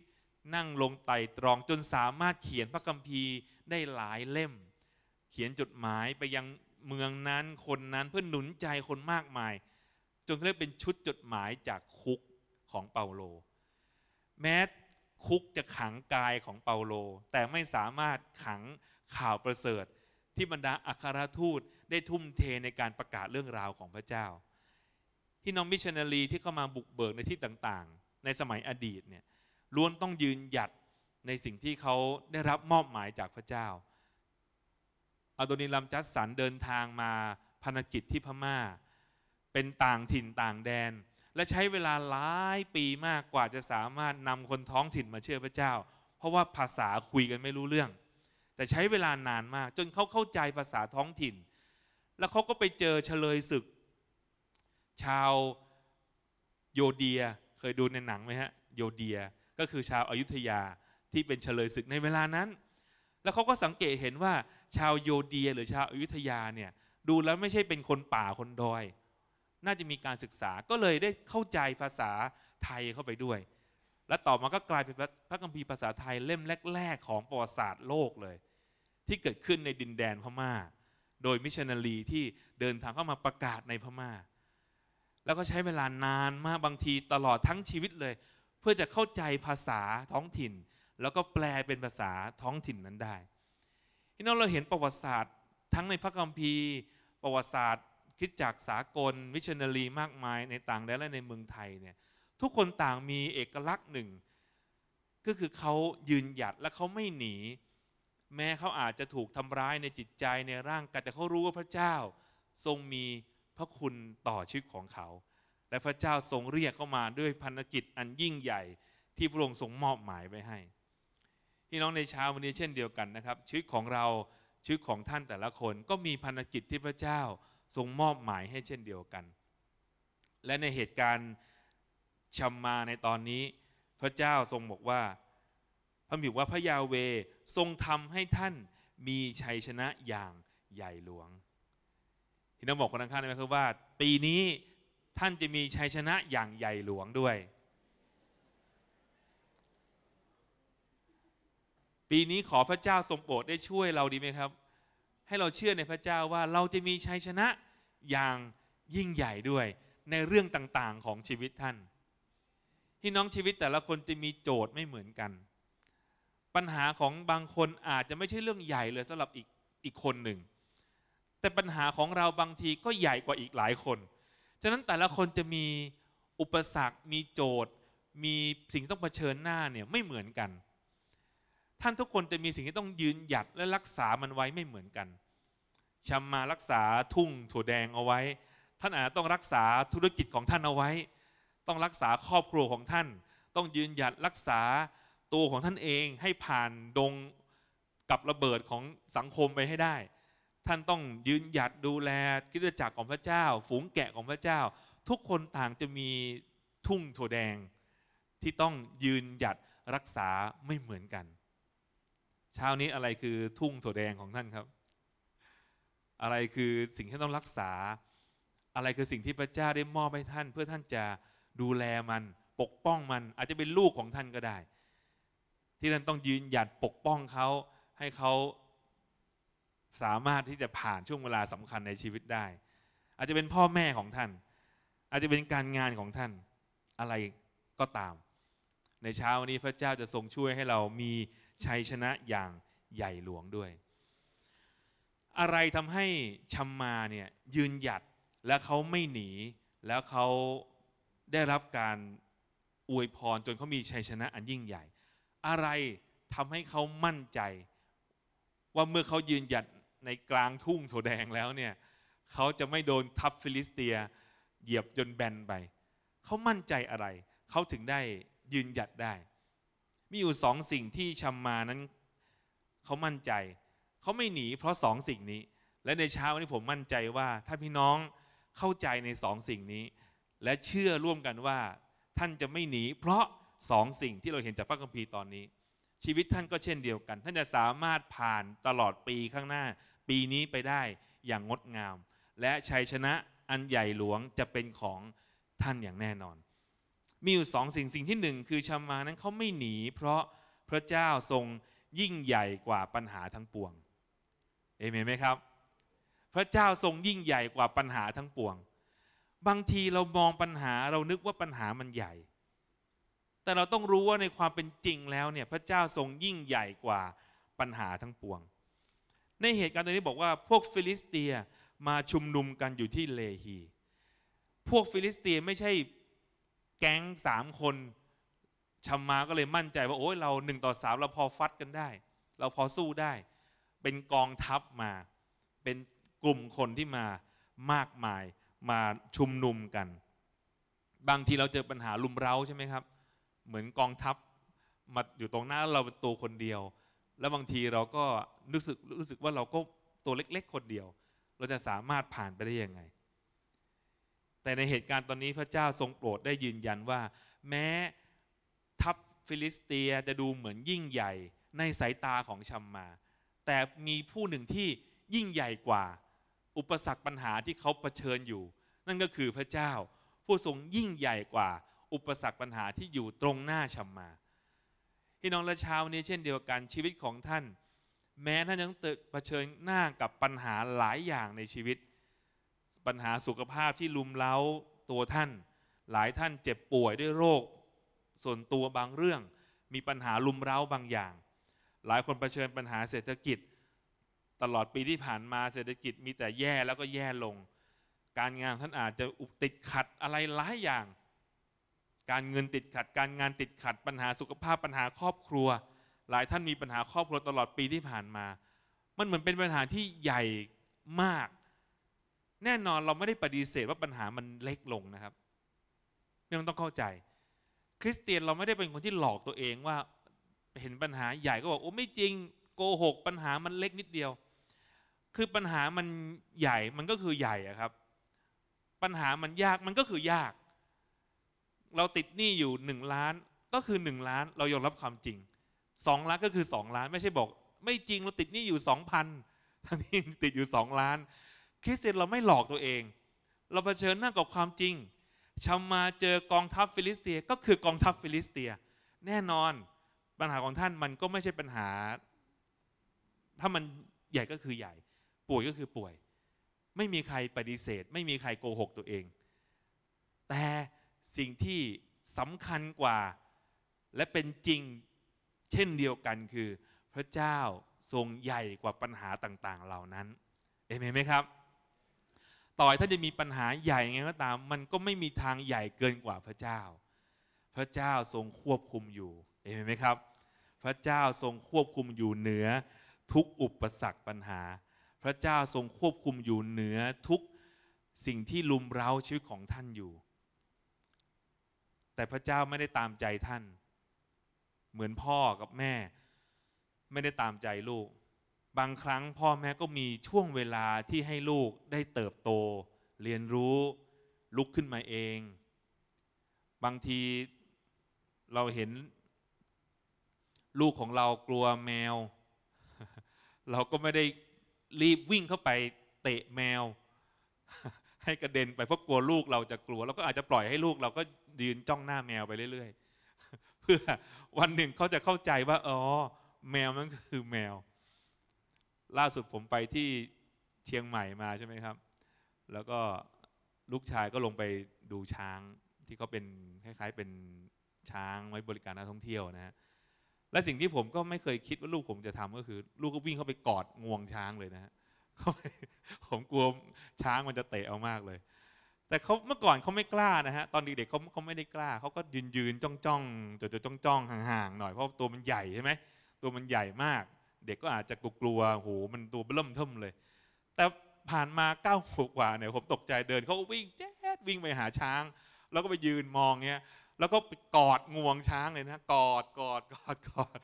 นั่งลงไต่ตรอง จนสามารถเขียนพระคัมภีร์ได้หลายเล่ม เขียนจดหมายไปยังเมืองนั้นคนนั้นเพื่อหนุนใจคนมากมาย จนเรียกเป็นชุดจดหมายจากคุกของเปาโล แม้คุกจะขังกายของเปาโลแต่ไม่สามารถขังข่าวประเสริฐ ที่บรรดาอัครทูตได้ทุ่มเทในการประกาศเรื่องราวของพระเจ้าี่น้องมิชชันนารีที่เข้ามาบุกเบิกในที่ต่างๆ ในสมัยอดีตเนี่ยล้วนต้องยืนหยัดในสิ่งที่เขาได้รับมอบหมายจากพระเจ้าอาโดนิลัมจัสสัน เดินทางมาพันกิจที่พมา่า เป็นต่างถิ่นต่างแดน และใช้เวลาหลายปีมากกว่าจะสามารถนำคนท้องถิ่นมาเชื่อพระเจ้า เพราะว่าภาษาคุยกันไม่รู้เรื่อง แต่ใช้เวลานานมากจนเขาเข้าใจภาษาท้องถิ่น แล้วเขาก็ไปเจอเฉลยศึกชาวโยเดียเคยดูในหนังไหมฮะโยเดียก็คือชาวอายุทยาที่เป็นเฉลยศึกในเวลานั้น แล้วเขาก็สังเกตเห็นว่าชาวโยเดียหรือชาวอายุทยาเนี่ยดูแล้วไม่ใช่เป็นคนป่าคนดอย น่าจะมีการศึกษาก็เลยได้เข้าใจภาษาไทยเข้าไปด้วย และต่อมาก็กลายเป็นพระคัมภีร์ภาษาไทยเล่มแรกๆของประวัติศาสตร์โลกเลย ที่เกิดขึ้นในดินแดนพม่า โดยมิชชันนารีที่เดินทางเข้ามาประกาศในพม่าแล้วก็ใช้เวลานานมากบางทีตลอดทั้งชีวิตเลย เพื่อจะเข้าใจภาษาท้องถิ่น แล้วก็แปลเป็นภาษาท้องถิ่นนั้นได้ที่น้องเราเห็นประวัติศาสตร์ ทั้งในพระคัมภีร์ ประวัติศาสตร์ คิดจากสากลวิชชนนารีมากมายในต่างแดนและในเมืองไทยเนี่ยทุกคนต่างมีเอกลักษณ์หนึ่ง ก็คือเขายืนหยัดและเขาไม่หนี แม้เขาอาจจะถูกทำร้ายในจิตใจในร่างกายแต่เขารู้ว่าพระเจ้า ทรงมีพระคุณต่อชีวิตของเขา และพระเจ้าทรงเรียกเข้ามาด้วยพันกิจอันยิ่งใหญ่ที่พระองค์ทรงมอบหมายไว้ให้พี่น้องในเช้าวันนี้เช่นเดียวกันนะครับชีวิตของเราชีวิตของท่านแต่ละคนก็มีพันกิจที่พระเจ้าทรงมอบหมายให้เช่นเดียวกัน และในเหตุการณ์ชัมมาในตอนนี้ พระเจ้าทรงบอกว่า พระบิดว่าพระยาเวทรงทำให้ท่านมีชัยชนะอย่างใหญ่หลวงที่น้องบอกคนข้างๆได้ไหมครับว่า ปีนี้ท่านจะมีชัยชนะอย่างใหญ่หลวงด้วย ปีนี้ขอพระเจ้าทรงโปรดได้ช่วยเราดีไหมครับ ให้เราเชื่อในพระเจ้าว่าเราจะมีชัยชนะอย่างยิ่งใหญ่ด้วยในเรื่องต่างๆของชีวิตท่านที่น้องชีวิตแต่ละคนจะมีโจทย์ไม่เหมือนกัน ปัญหาของบางคนอาจจะไม่ใช่เรื่องใหญ่เลยสำหรับอีกอีกคนหนึ่งแต่ปัญหาของเราบางทีก็ใหญ่กว่าอีกหลายคน ฉะนั้นแต่ละคนจะมีอุปสรรค มีโจทย์ มีสิ่งต้องเผชิญหน้าเนี่ยไม่เหมือนกัน ท่านทุกคนจะมีสิ่งที่ต้องยืนหยัดและรักษามันไว้ไม่เหมือนกันชำมมารักษาทุ่งถั่วแดงเอาไว้ ท่านอาจต้องรักษาธุรกิจของท่านเอาไว้ ต้องรักษาครอบครัว ของท่าน ต้องยืนหยัดรักษาตัวของท่านเองให้ผ่านดงกับระเบิดของสังคมไปให้ได้ท่านต้องยืนหยัดดูแลกิจจักรของพระเจ้า ฝูงแกะของพระเจ้าทุกคนต่างจะมีทุ่งถั่วแดงที่ต้องยืนหยัดรักษาไม่เหมือนกัน เช้านี้อะไรคือทุ่งถั่วแดงของท่านครับ อะไรคือสิ่งที่ต้องรักษา อะไรคือสิ่งที่พระเจ้าได้มอบให้ท่าน เพื่อท่านจะดูแลมันปกป้องมันอาจจะเป็นลูกของท่านก็ได้ ที่ท่านต้องยืนหยัดปกป้องเขาให้เขาสามารถที่จะผ่านช่วงเวลาสำคัญในชีวิตได้ อาจจะเป็นพ่อแม่ของท่าน อาจจะเป็นการงานของท่านอะไรก็ตาม ในเช้าวันนี้พระเจ้าจะทรงช่วยให้เรามีชัยชนะอย่างใหญ่หลวงด้วย อะไรทำให้ชัมมาเนี่ยยืนหยัดและเขาไม่หนีแล้วเขาได้รับการอวยพรจนเขามีชัยชนะอันยิ่งใหญ่ อะไรทำให้เขามั่นใจ ว่าเมื่อเขายืนหยัดในกลางทุ่งโถแดงแล้วเนี่ยเขาจะไม่โดนทัพฟิลิสเตีย เหยียบจนแบนไปเขามั่นใจอะไรเขาถึงได้ยืนหยัดได้ มีอยู่สองสิ่งที่ชัมมานั้นเขามั่นใจเขาไม่หนีเพราะสองสิ่งนี้ และในเช้าวันนี้ผมมั่นใจว่าถ้าพี่น้องเข้าใจในสองสิ่งนี้ และเชื่อร่วมกันว่า ท่านจะไม่หนี เพราะสองสิ่งที่เราเห็นจากพระคัมภีร์ตอนนี้ชีวิตท่านก็เช่นเดียวกัน ท่านจะสามารถผ่านตลอดปีข้างหน้า ปีนี้ไปได้อย่างงดงาม และชัยชนะอันใหญ่หลวงจะเป็นของท่านอย่างแน่นอน มีอยู่สองสิ่งสิ่งที่หนึ่งคือชามานั้นเขาไม่หนีเพราะพระเจ้าทรงยิ่งใหญ่กว่าปัญหาทั้งปวงเอเมนไหมครับ พระเจ้าทรงยิ่งใหญ่กว่าปัญหาทั้งปวง บางทีเรามองปัญหาเรานึกว่าปัญหามันใหญ่แต่เราต้องรู้ว่าในความเป็นจริงแล้วเนี่ย พระเจ้าทรงยิ่งใหญ่กว่าปัญหาทั้งปวง ในเหตุการณ์ตรงนี้บอกว่าพวกฟิลิสเตียมาชุมนุมกันอยู่ที่เลฮี พวกฟิลิสเตียไม่ใช่แก๊งสามคน ชัมมาก็เลยมั่นใจว่าโอ้ยเราหนึ่งต่อสามเราพอฟัดกันได้ เราพอสู้ได้ เป็นกองทัพมาเป็นกลุ่มคนที่มามากมายมาชุมนุมกัน บางทีเราเจอปัญหาลุมเร้าใช่ไหมครับเหมือนกองทัพมาอยู่ตรงหน้าเราเป็นตัวคนเดียว แล้วบางทีเราก็รู้สึกรู้สึกว่าเราก็ตัวเล็กๆ คนเดียว เราจะสามารถผ่านไปได้ยังไง แต่ในเหตุการณ์ตอนนี้พระเจ้าทรงโปรดได้ยืนยันว่า แม้ทัพฟิลิสเตียจะดูเหมือนยิ่งใหญ่ในสายตาของชัมมา แต่มีผู้หนึ่งที่ยิ่งใหญ่กว่า อุปสรรคปัญหาที่เขาเผชิญอยู่ นั่นก็คือพระเจ้าผู้ทรงยิ่งใหญ่กว่าอุปสรรคปัญหาที่อยู่ตรงหน้าชัมมาพี่น้องและเช้านี้เช่นเดียวกันชีวิตของท่าน แม้ท่านยังเผชิญหน้ากับปัญหาหลายอย่างในชีวิต ปัญหาสุขภาพที่ลุมเล้าตัวท่าน หลายท่านเจ็บป่วยด้วยโรค ส่วนตัวบางเรื่อง มีปัญหาลุมเร้าบางอย่าง หลายคนเผชิญปัญหาเศรษฐกิจ ตลอดปีที่ผ่านมาเศรษฐกิจมีแต่แย่แล้วก็แย่ลง การงานท่านอาจจะอุติดขัดอะไรหลายอย่างการเงินติดขัดการงานติดขัด ปัญหาสุขภาพปัญหาครอบครัว หลายท่านมีปัญหาครอบครัวตลอดปีที่ผ่านมา มันเหมือนเป็นปัญหาที่ใหญ่มาก แน่นอนเราไม่ได้ปฏิเสธว่าปัญหามันเล็กลงนะครับนี่้องต้องเข้าใจ คริสเตียนเราไม่ได้เป็นคนที่หลอกตัวเองว่าเห็นปัญหาใหญ่ก็บอกโอ้ไม่จริงโกหกปัญหามันเล็กนิดเดียว คือปัญหามันใหญ่มันก็คือใหญ่ครับ ปัญหามันยากมันก็คือยากเราติดหนี้อยู่1ล้าน ก็คือ1ล้านเรายอมรับความจริง2ล้านก็คือ2ล้าน ไม่ใช่บอก ไม่จริงเราติดหนี้อยู่ 2,000ทั้งที่ติดอยู่2ล้านคริสเตียนเราไม่หลอกตัวเอง เราเผชิญหน้ากับความจริงชามาเจอกองทัพฟิลิสเตีย ก็คือกองทัพฟิลิสเตีย แน่นอนปัญหาของท่านมันก็ไม่ใช่ปัญหา ถ้ามันใหญ่ก็คือใหญ่ ป่วยก็คือป่วย ไม่มีใครปฏิเสธ ไม่มีใครโกหกตัวเอง แต่สิ่งที่สำคัญกว่าและเป็นจริงเช่นเดียวกันคือ พระเจ้าทรงใหญ่กว่าปัญหาต่างๆเหล่านั้น เอเมนไหมครับ ต่อให้ท่านจะมีปัญหาใหญ่ไงก็ตาม มันก็ไม่มีทางใหญ่เกินกว่าพระเจ้า พระเจ้าทรงควบคุมอยู่ เอเมนไหมครับ พระเจ้าทรงควบคุมอยู่เหนือ ทุกอุปสรรคปัญหา พระเจ้าทรงควบคุมอยู่เหนือทุกสิ่งที่ลุมเร้าชีวิตของท่านอยู่แต่พระเจ้าไม่ได้ตามใจท่าน เหมือนพ่อกับแม่ ไม่ได้ตามใจลูก บางครั้งพ่อแม่ก็มีช่วงเวลาที่ให้ลูกได้เติบโต เรียนรู้ลุกขึ้นมาเอง บางทีเราเห็น ลูกของเรากลัวแมว เราก็ไม่ได้รีบวิ่งเข้าไปเตะแมว ให้กระเด็นไป เพราะกลัวลูกเราจะกลัวเราก็อาจจะปล่อยให้ลูกเราก็ยืนจ้องหน้าแมวไปเรื่อยๆ เพื่อวันหนึ่งเขาจะเข้าใจว่าอ๋อแมวมันคือแมว ล่าสุดผมไปที่เชียงใหม่มาใช่ไหมครับ แล้วก็ลูกชายก็ลงไปดูช้างที่เขาเป็นคล้ายๆเป็นช้างไว้บริการนักท่องเที่ยวนะฮะ และสิ่งที่ผมก็ไม่เคยคิดว่าลูกผมจะทำก็คือลูกก็วิ่งเข้าไปกอดงวงช้างเลยนะฮะ ผมกลัวช้างมันจะเตะเอามากเลยแต่เขาเมื่อก่อนเขาไม่กล้านะฮะตอนเด็กๆเขาเขาไม่ได้กล้าเขาก็ยืนยืนจ้องจ้องจดจ้องจ้องห่างๆหน่อยเพราะตัวมันใหญ่ใช่ไหมตัวมันใหญ่มาก เด็กก็อาจจะกลัวโหมันตัวเบิ่มเทิมเลย แต่ผ่านมาเก้าขวบกว่าเนี่ยผมตกใจเดินเขาวิ่งแจ๊ดวิ่งไปหาช้าง แล้วก็ไปยืนมองเงี้ยแล้วก็ไปกอดงวงช้างเลยนะกอดกอดกอดกอด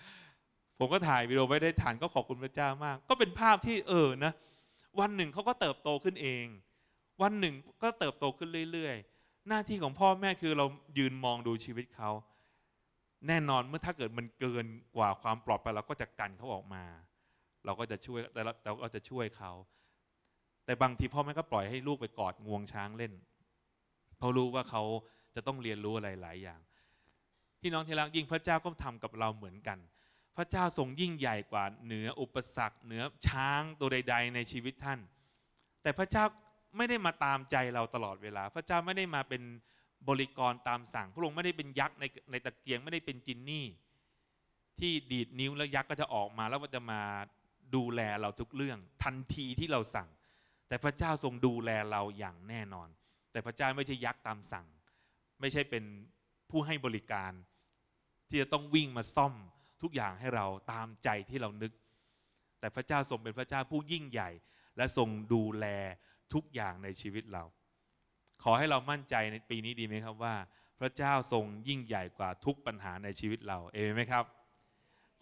ผมก็ถ่ายวีดีโอไว้ได้ฐานก็ขอบคุณพระเจ้ามาก ก็เป็นภาพที่เออนะ วันหนึ่งเขาก็เติบโตขึ้นเองวันหนึ่งก็เติบโตขึ้นเรื่อยๆ หน้าที่ของพ่อแม่คือเรายืนมองดูชีวิตเขา แน่นอนเมื่อถ้าเกิดมันเกินกว่าความปลอดภัยเราก็จะกันเขาออกมา เราก็จะช่วยแต่เราก็จะช่วยเขา แต่บางทีพ่อแม่ก็ปล่อยให้ลูกไปกอดงวงช้างเล่นเพราะรู้ว่าเขาจะต้องเรียนรู้อะไรหลายอย่างพี่น้องที่รักยิ่งพระเจ้าก็ทำกับเราเหมือนกัน พระเจ้าทรงยิ่งใหญ่กว่าเหนืออุปสรรค เหนือช้างตัวใด ๆ ในชีวิตท่าน แต่พระเจ้าไม่ได้มาตามใจเราตลอดเวลา พระเจ้าไม่ได้มาเป็นบริกรตามสั่ง พระองค์ไม่ได้เป็นยักษ์ในในตะเกียงไม่ได้เป็นจินนี่ที่ดีดนิ้วแล้วยักษ์ก็จะออกมาแล้วก็จะมาดูแลเราทุกเรื่อง ทันทีที่เราสั่ง แต่พระเจ้าทรงดูแลเราอย่างแน่นอน แต่พระเจ้าไม่ใช่ยักษ์ตามสั่ง ไม่ใช่เป็นผู้ให้บริการ ที่จะต้องวิ่งมาซ่อมทุกอย่างให้เราตามใจที่เรานึก แต่พระเจ้าทรงเป็นพระเจ้าผู้ยิ่งใหญ่และทรงดูแลทุก อย่างในชีวิตเรา ขอให้เรามั่นใจในปีนี้ดีไหมครับว่าพระเจ้าทรงยิ่งใหญ่กว่าทุกปัญหาในชีวิตเราเองไหมครับ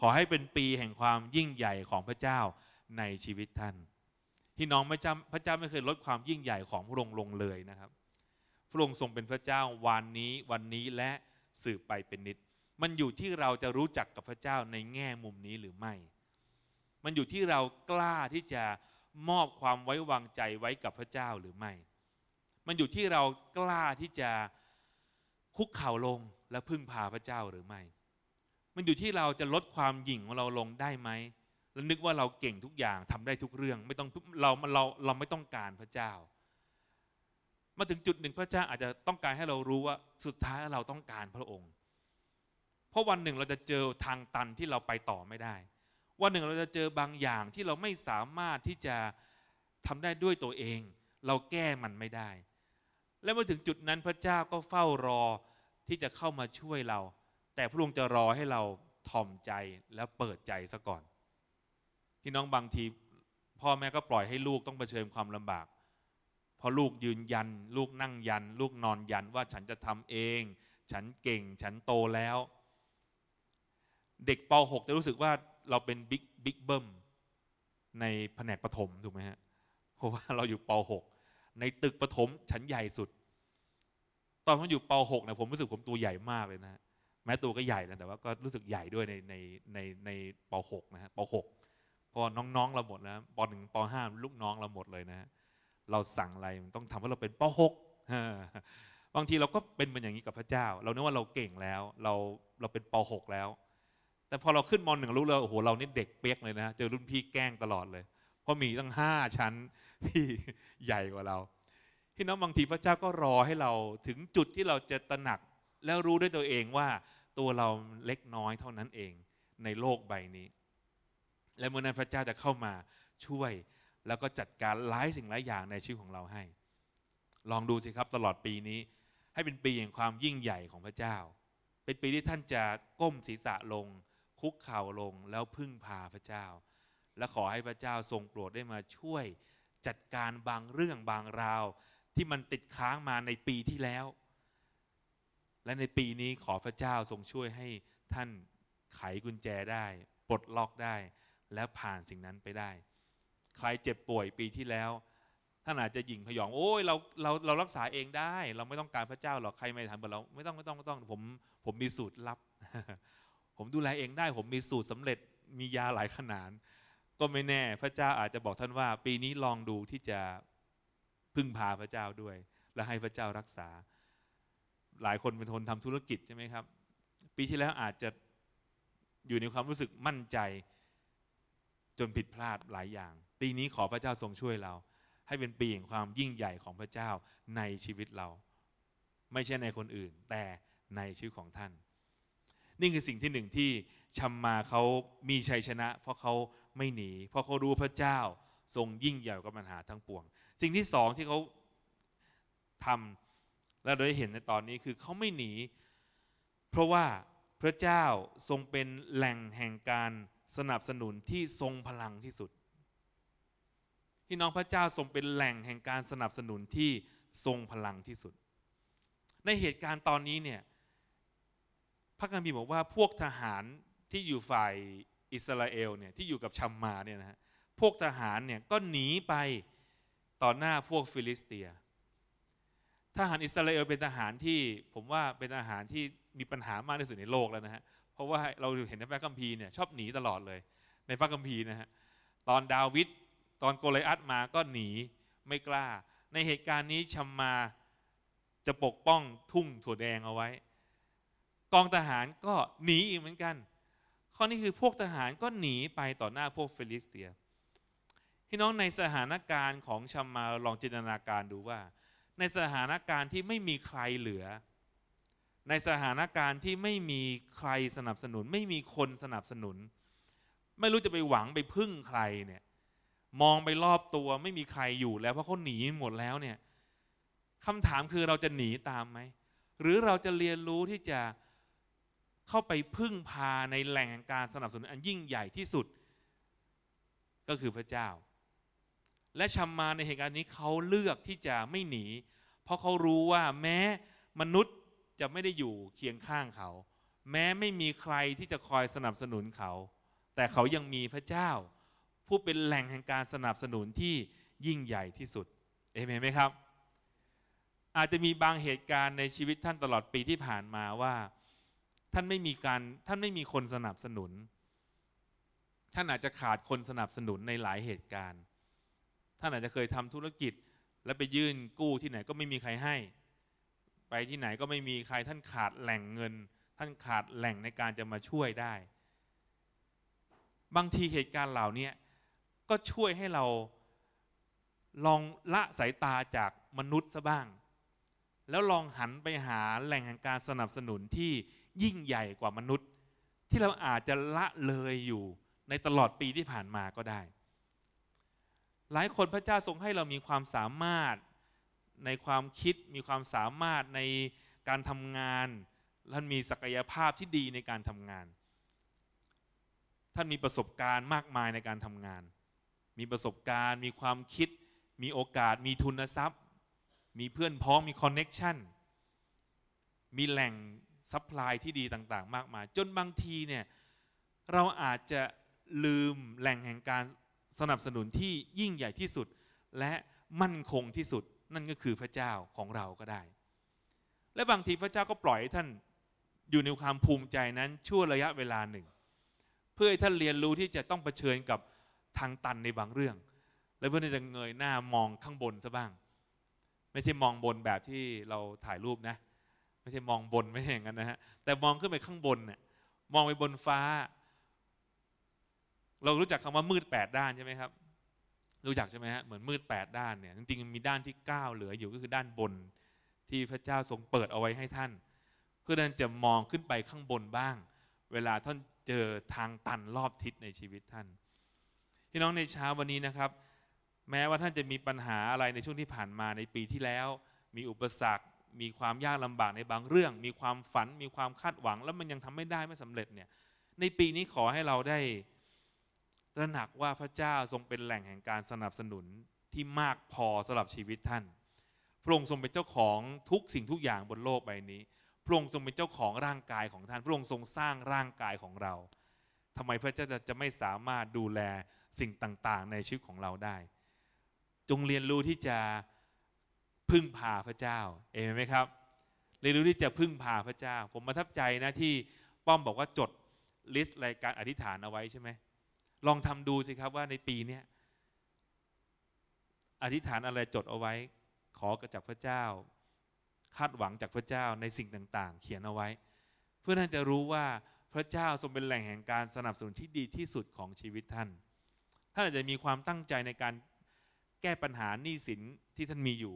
ขอให้เป็นปีแห่งความยิ่งใหญ่ของพระเจ้าในชีวิตท่านพี่น้องพระเจ้าพระเจ้าไม่เคยลดความยิ่งใหญ่ของพระองค์ลงเลยนะครับพระองค์ทรงเป็นพระเจ้าวันนี้วันนี้และสืบไปเป็นนิด มันอยู่ที่เราจะรู้จักกับพระเจ้าในแง่มุมนี้หรือไม่ มันอยู่ที่เรากล้าที่จะมอบความไว้วางใจไว้กับพระเจ้าหรือไม่ มันอยู่ที่เรากล้าที่จะคุกเข่าลงและพึ่งพาพระเจ้าหรือไม่ มันอยู่ที่เราจะลดความหยิ่งของเราลงได้ไหม แล้วนึกว่าเราเก่งทุกอย่างทำได้ทุกเรื่องไม่ต้องเราเราเราไม่ต้องการพระเจ้า มาถึงจุดหนึ่งพระเจ้าอาจจะต้องการให้เรารู้ว่าสุดท้ายเราต้องการพระองค์ เพราะวันหนึ่งเราจะเจอทางตันที่เราไปต่อไม่ได้วันหนึ่งเราจะเจอบางอย่างที่เราไม่สามารถที่จะทำได้ด้วยตัวเอง เราแก้มันไม่ได้และเมื่อถึงจุดนั้นพระเจ้าก็เฝ้ารอที่จะเข้ามาช่วยเรา แต่พระองค์จะรอให้เราถ่อมใจและเปิดใจซะก่อนพี่น้องบางทีพ่อแม่ก็ปล่อยให้ลูกต้องเผชิญความลำบากพอลูกยืนยัน ลูกนั่งยัน ลูกนอนยันว่าฉันจะทำเอง ฉันเก่ง ฉันโตแล้ว เด็กป .6 จะรู้สึกว่าเราเป็นบิ๊กบิ๊กเบิ้มในแผนกปฐมถูกไหมฮะ เพราะว่าเราอยู่ป .6 ในตึกปฐมชั้นใหญ่สุด ตอนผมอยู่ป .6 นี่ยผมรู้สึกผม ตัวใหญ่มากเลยนะ แม้ตัวก็ใหญ่นะแต่ว่า ก็รู้สึกใหญ่ด้วยใน ใน ในในป .6 นะฮะป .6 เพราะ น้องๆเราหมดแล้วป .1 ป .5 ลูกน้องเราหมดเลยนะ เราสั่งอะไรต้องทำให้เราเป็นป .6 บางทีเราก็เป็นเป็อนอย่างนี้กับพระเจ้า เราเนื่อว่าเราเก่งแล้ว เราเราเป็นป .6 แล้วแต่พอเราขึ้นมอนหนึ่งรู้เลยโอ้โหเรานี่เด็กเปียกเลยนะเจอรุ่นพี่แกล้งตลอดเลย เพราะมีตั้งห้าชั้นที่ใหญ่กว่าเราพี่น้องบางทีพระเจ้าก็รอให้เราถึงจุดที่เราจะตระหนัก แล้วรู้ด้วยตัวเองว่า ตัวเราเล็กน้อยเท่านั้นเองในโลกใบนี้ และเมื่อนั้นพระเจ้าจะเข้ามาช่วย แล้วก็จัดการหลายสิ่งหลายอย่างในชีวิตของเราให้ ลองดูสิครับตลอดปีนี้ ให้เป็นปีแห่งความยิ่งใหญ่ของพระเจ้า เป็นปีที่ท่านจะก้มศีรษะลงคุกเข่าลงแล้วพึ่งพาพระเจ้า และขอให้พระเจ้าทรงโปรดได้มาช่วยจัดการบางเรื่องบางราวที่มันติดค้างมาในปีที่แล้ว และในปีนี้ขอพระเจ้าทรงช่วยให้ท่านไขกุญแจได้ปลดล็อกได้ และผ่านสิ่งนั้นไปได้ ใครเจ็บป่วยปีที่แล้วท่านอาจจะหยิ่งพยองโอ้ยเราเราเรารักษาเองได้ เราไม่ต้องการพระเจ้าหรอกใครไม่ทำบ่เราไม่ต้องไม่ต้องไม่ต้องผมผมมีสูตรลับผมดูแลเองได้ผมมีสูตรสำเร็จมียาหลายขนาดก็ไม่แน่พระเจ้าอาจจะบอกท่านว่า ปีนี้ลองดูที่จะพึ่งพาพระเจ้าด้วย และให้พระเจ้ารักษา หลายคนเป็นคนทำธุรกิจใช่ไหมครับ ปีที่แล้วอาจจะอยู่ในความรู้สึกมั่นใจจนผิดพลาดหลายอย่าง ปีนี้ขอพระเจ้าทรงช่วยเราให้เป็นปีแห่งความยิ่งใหญ่ของพระเจ้าในชีวิตเรา ไม่ใช่ในคนอื่น แต่ในชีวิตของท่านนี่คือสิ่งที่หนึ่งที่ชัมมาเขามีชัยชนะ เพราะเขาไม่หนี เพราะเขารู้พระเจ้าทรงยิ่งใหญ่กับปัญหาทั้งปวง สิ่งที่สองที่เขาทำและโดยเห็นในตอนนี้คือเขาไม่หนี เพราะว่าพระเจ้าทรงเป็นแหล่งแห่งการสนับสนุนที่ทรงพลังที่สุด พี่น้องพระเจ้าทรงเป็นแหล่งแห่งการสนับสนุนที่ทรงพลังที่สุด ในเหตุการณ์ตอนนี้เนี่ยพระคัมภีร์บอกว่าพวกทหารที่อยู่ฝ่ายอิสราเอลเนี่ยที่อยู่กับชัมมาเนี่ยนะฮะพวกทหารเนี่ยก็หนีไปต่อหน้าพวกฟิลิสเตียทหารอิสราเอลเป็นทหารที่ผมว่าเป็นทหารที่มีปัญหามากที่สุดในโลกแล้วนะฮะเพราะว่าเราเห็นในพระคัมภีร์เนี่ยชอบหนีตลอดเลย ในพระคัมภีร์นะฮะตอนดาวิดตอนโกลิอัตมาก็หนีไม่กล้า ในเหตุการณ์นี้ชัมมาจะปกป้องทุ่งถั่วแดงเอาไว้กองทหารก็หนีอีกเหมือนกัน ข้อนี้คือพวกทหารก็หนีไปต่อหน้า พวกฟิลิสเตียพี่น้องในสถานการณ์ของชมมาลองจินตนาการดูว่า ในสถานการณ์ที่ไม่มีใครเหลือ ในสถานการณ์ที่ไม่มีใครสนับสนุนไม่มีคนสนับสนุน ไม่รู้ จะไปหวังไปพึ่งใครเนี่ย มองไปรอบตัวไม่มีใครอยู่แล้วเพราะเขาหนีหมดแล้วเนี่ยคำถามคือเราจะหนีตามไหม หรือเราจะเรียนรู้ที่จะเข้าไปพึ่งพาในแหล่งการสนับสนุนอันยิ่งใหญ่ที่สุด ก็คือพระเจ้า และชัมมาในเหตุการณ์นี้เขาเลือกที่จะไม่หนี เพราะเขารู้ว่าแม้มนุษย์จะไม่ได้อยู่เคียงข้างเขา แม้ไม่มีใครที่จะคอยสนับสนุนเขา แต่เขายังมีพระเจ้า ผู้เป็นแหล่งแห่งการสนับสนุนที่ยิ่งใหญ่ที่สุดเอเมนไหมครับ อาจจะมีบางเหตุการณ์ในชีวิตท่านตลอดปีที่ผ่านมาว่าท่านไม่มีการท่านไม่มีคนสนับสนุน ท่านอาจจะขาดคนสนับสนุนในหลายเหตุการณ์ท่านอาจจะเคยทำธุรกิจแล้วไปยื่นกู้ที่ไหนก็ไม่มีใครให้ ไปที่ไหนก็ไม่มีใครท่านขาดแหล่งเงิน ท่านขาดแหล่งในการจะมาช่วยได้ บางทีเหตุการณ์เหล่านี้ก็ช่วยให้เราลองละสายตาจากมนุษย์ซะบ้าง แล้วลองหันไปหาแหล่งแห่งการสนับสนุนที่ยิ่งใหญ่กว่ามนุษย์ที่เราอาจจะละเลยอยู่ในตลอดปีที่ผ่านมาก็ได้ หลายคนพระเจ้าทรงให้เรามีความสามารถในความคิดมีความสามารถในการทำงานท่านมีศักยภาพที่ดีในการทำงานท่านมีประสบการณ์มากมายในการทำงาน มีประสบการณ์มีความคิด มีโอกาสมีทุนทรัพย์ มีเพื่อนพ้องมีคอนเน็กชันมีแหล่งซัพพลายที่ดีต่างๆ มาก มายจนบางทีเนี่ยเราอาจจะลืมแหล่งแห่งการสนับสนุนที่ยิ่งใหญ่ที่สุด และมั่นคงที่สุดนั่นก็คือพระเจ้าของเราก็ได้ และบางทีพระเจ้าก็ปล่อยให้ท่านอยู่ ใน ความภูมิใจนั้นชั่วระยะเวลาหนึ่ง เพื่อให้ท่านเรียนรู้ที่จะต้องเผชิญกับทางตันในบางเรื่อง และเพื่อที่จะเงยหน้ามองข้างบนซะบ้าง ไม่ใช่มองบนแบบที่เราถ่ายรูปนะไม่ใช่มองบนไม่ใช่อย่างนั้นนะฮะแต่มองขึ้นไปข้างบนเนี่ยมองไปบนฟ้า เรารู้จักคำว่ามืดแปดด้านใช่ไหมครับรู้จักใช่ไหมฮะเหมือนมืดแปดด้านเนี่ยจริงๆ มีด้านที่เก้าเหลืออยู่ก็คือด้านบนที่พระเจ้าทรงเปิดเอาไว้ให้ท่านเพื่อท่านจะมองขึ้นไปข้างบนบ้าง เวลาท่านเจอทางตันรอบทิศในชีวิตท่านพี่น้องในเช้าวันนี้นะครับ แม้ว่าท่านจะมีปัญหาอะไรในช่วงที่ผ่านมาในปีที่แล้วมีอุปสรรคมีความยากลำบากในบางเรื่อง มีความฝัน มีความคาดหวัง แล้วมันยังทำไม่ได้ไม่สำเร็จเนี่ย ในปีนี้ขอให้เราได้ตระหนักว่าพระเจ้าทรงเป็นแหล่งแห่งการสนับสนุนที่มากพอสำหรับชีวิตท่าน พระองค์ทรงเป็นเจ้าของทุกสิ่งทุกอย่างบนโลกใบนี้ พระองค์ทรงเป็นเจ้าของร่างกายของท่าน พระองค์ทรงสร้างร่างกายของเรา ทำไมพระเจ้าจะไม่สามารถดูแลสิ่งต่างๆ ในชีวิตของเราได้ จงเรียนรู้ที่จะพึ่งพาพระเจ้า เอเมนไหมครับ เรียนรู้ที่จะพึ่งพาพระเจ้า ผมประทับใจ นะ ที่ป้อมบอกว่าจดลิสต์รายการอธิษฐานเอาไว้ใช่ไหมลองทำดูสิครับว่าในปีเนี้อธิษฐานอะไรจดเอาไว้ ขอกระจากพระเจ้า คาดหวังจากพระเจ้าในสิ่งต่างๆ เขียนเอาไว้ เพื่อท่านจะรู้ว่าพระเจ้าทรงเป็นแหล่งแห่งการสนับสนุนที่ดีที่สุดของชีวิตท่าน ท่านอาจจะมีความตั้งใจในการแก้ปัญหาหนี้สินที่ท่านมีอยู่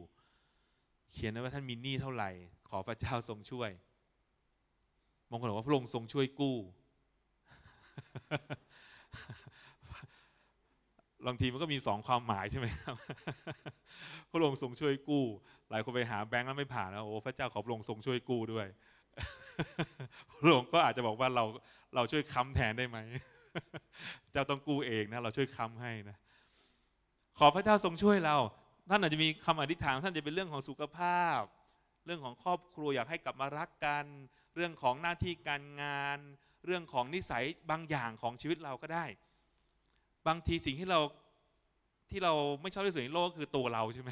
เขียนไว้ว่าท่านมีหนี้เท่าไหร่ขอพระเจ้าทรงช่วย มองคนบอกว่าพระองค์ทรงช่วยกู้บางทีมันก็มีสองความหมายใช่ไหมครับพระองค์ทรงช่วยกู้ หลายคนไปหาแบงก์แล้วไม่ผ่านแล้วโอ้พระเจ้าขอพระองค์ทรงช่วยกู้ด้วยพระองค์ก็อาจจะบอกว่าเราเราช่วยค้ำแทนได้ไหมเจ้าต้องกู้เองนะ เราช่วยค้ำให้นะขอพระเจ้าทรงช่วยเราท่านอาจจะมีคำอธิษฐานท่านจะเป็นเรื่องของสุขภาพ เรื่องของครอบครัวอยากให้กลับมารักกันเรื่องของหน้าที่การงาน เรื่องของนิสัยบางอย่างของชีวิตเราก็ได้ บางทีสิ่งที่เราที่เราไม่ชอบที่สุดในโลกคือตัวเราใช่ไหม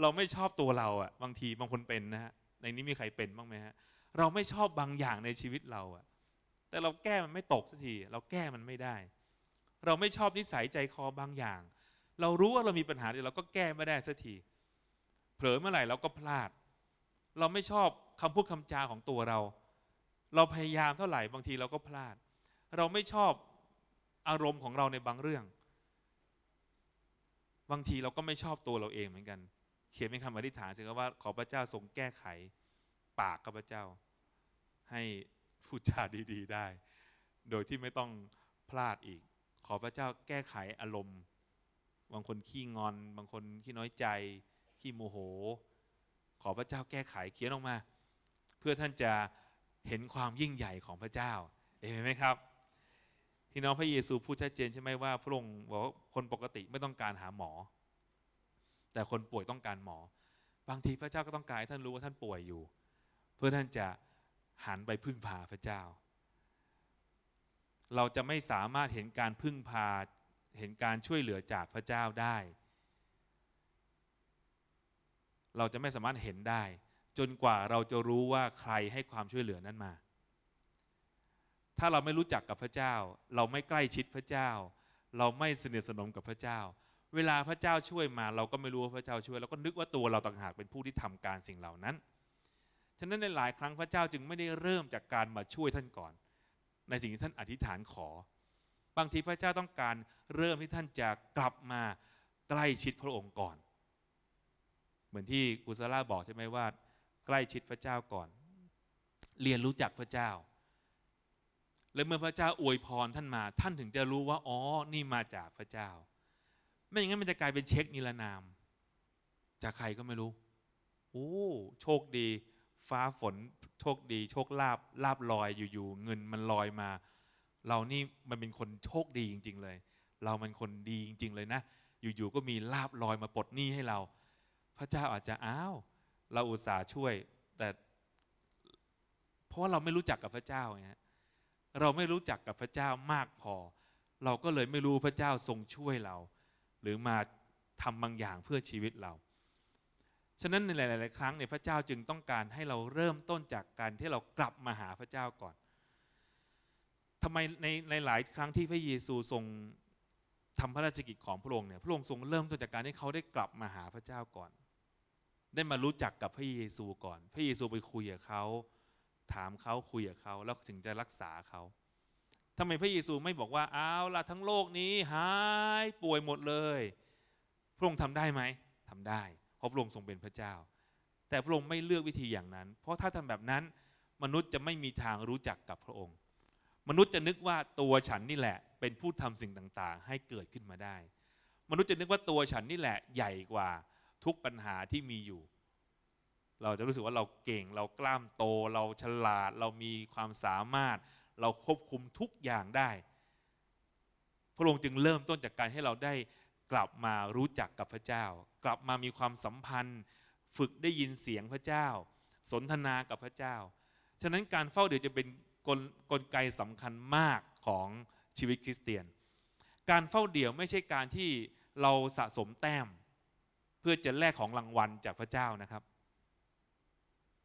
เราไม่ชอบตัวเราอะบางทีบางคนเป็นนะฮะในนี้มีใครเป็นบ้างไหมฮะเราไม่ชอบบางอย่างในชีวิตเราอะแต่เราแก้มันไม่ตกสักทีเราแก้มันไม่ได้ เราไม่ชอบนิสัยใจคอบางอย่างเรารู้ว่าเรามีปัญหา๋ยวเราก็แก้ไม่ได้สักทีเผลอเมื่อไหร่เราก็พลาด เราไม่ชอบคำพูดคำจาของตัวเรา เราพยายามเท่าไหร่บางทีเราก็พลาด เราไม่ชอบอารมณ์ของเราในบางเรื่องบางทีเราก็ไม่ชอบตัวเราเองเหมือนกัน เขียนเป็นคำอธิษฐานสิครับว่าขอพระเจ้าทรงแก้ไข ปากข้าพเจ้า ให้พูดจาดีๆได้ โดยที่ไม่ต้องพลาดอีก ขอพระเจ้าแก้ไขอารมณ์บางคนขี้งอน บางคนขี้น้อยใจ ขี้โมโห ขอพระเจ้าแก้ไขเขียนออกมา เพื่อท่านจะเห็นความยิ่งใหญ่ของพระเจ้าเห็นไหมครับ ที่น้องพระเยซูพูดชัดเจนใช่ไหมว่าพระองค์บอกคนปกติไม่ต้องการหาหมอ แต่คนป่วยต้องการหมอ บางทีพระเจ้าก็ต้องการให้ท่านรู้ว่าท่านป่วยอยู่ เพื่อท่านจะหันไปพึ่งพาพระเจ้า เราจะไม่สามารถเห็นการพึ่งพาเห็นการช่วยเหลือจากพระเจ้าได้ เราจะไม่สามารถเห็นได้จนกว่าเราจะรู้ว่าใครให้ความช่วยเหลือนั้นมาถ้าเราไม่รู้จักกับพระเจ้า เราไม่ใกล้ชิดพระเจ้า เราไม่สนิทสนมกับพระเจ้า เวลาพระเจ้าช่วยมาเราก็ไม่รู้ว่าพระเจ้าช่วยเราก็นึกว่าตัวเราต่างหากเป็นผู้ที่ทำการสิ่งเหล่านั้นฉะนั้นในหลายครั้งพระเจ้าจึงไม่ได้เริ่มจากการมาช่วยท่านก่อน ในสิ่งที่ท่านอธิษฐานขอบางทีพระเจ้าต้องการเริ่มที่ท่านจะกลับมา ใกล้ชิดพระองค์ก่อน เหมือนที่กุสลราบอกใช่ไหมว่าใกล้ชิดพระเจ้าก่อน เรียนรู้จักพระเจ้า แล้วเมื่อพระเจ้าอวยพรท่านมา ท่านถึงจะรู้ว่า อ๋อ นี่มาจากพระเจ้า ไม่อย่างนั้นมันจะกลายเป็นเช็คนิรนามจากใครก็ไม่รู้ โอ้โชคดี ฟ้าฝนโชคดีโชคลาบลาบลอยอยู่ๆเงินมันลอยมาเรานี่มันเป็นคนโชคดีจริง ๆเลย เรามันคนดีจริง ๆเลยนะ อยู่ๆก็มีลาบลอยมาปลดหนี้ให้เรา พระเจ้าอาจจะอ้าว เราอุตส่าห์ช่วย แต่เพราะเราไม่รู้จักกับพระเจ้าไงเราไม่รู้จักกับพระเจ้ามากพอ เราก็เลยไม่รู้พระเจ้าทรงช่วยเรา หรือมาทำบางอย่างเพื่อชีวิตเรา ฉะนั้นในหลายๆครั้งเนี่ยพระเจ้าจึงต้องการให้เราเริ่มต้นจากการที่เรากลับมาหาพระเจ้าก่อนทำไมในในหลายครั้งที่พระเยซูทรงทำพระราชกิจของพระองค์เนี่ย พระองค์ทรงเริ่มต้นจากการที่เขาได้กลับมาหาพระเจ้าก่อน ได้มารู้จักกับพระเยซูก่อน พระเยซูไปคุยกับเขา ถามเขา คุยกับเขา แล้วถึงจะรักษาเขา ทำไมพระเยซูไม่บอกว่าเอาละทั้งโลกนี้หายป่วยหมดเลย พระองค์ทำได้ไหมทำได้เพราะพระองค์ทรงเป็นพระเจ้า แต่พระองค์ไม่เลือกวิธีอย่างนั้น เพราะถ้าทำแบบนั้นมนุษย์จะไม่มีทางรู้จักกับพระองค์มนุษย์จะนึกว่าตัวฉันนี่แหละ เป็นผู้ทำสิ่งต่างๆ ให้เกิดขึ้นมาได้ มนุษย์จะนึกว่าตัวฉันนี่แหละใหญ่กว่าทุกปัญหาที่มีอยู่ เราจะรู้สึกว่าเราเก่ง เรากล้ามโตเราฉลาดเรามีความสามารถ เราควบคุมทุกอย่างได้ พระองค์จึงเริ่มต้นจากการให้เราได้กลับมารู้จักกับพระเจ้า กลับมามีความสัมพันธ์ฝึกได้ยินเสียงพระเจ้า สนทนากับพระเจ้าฉะนั้นการเฝ้าเดี๋ยวจะเป็นกลกลไกสำคัญมากของชีวิตคริสเตียน การเฝ้าเดี่ยวไม่ใช่การที่เราสะสมแต้ม เพื่อจะแลกของรางวัลจากพระเจ้านะครับ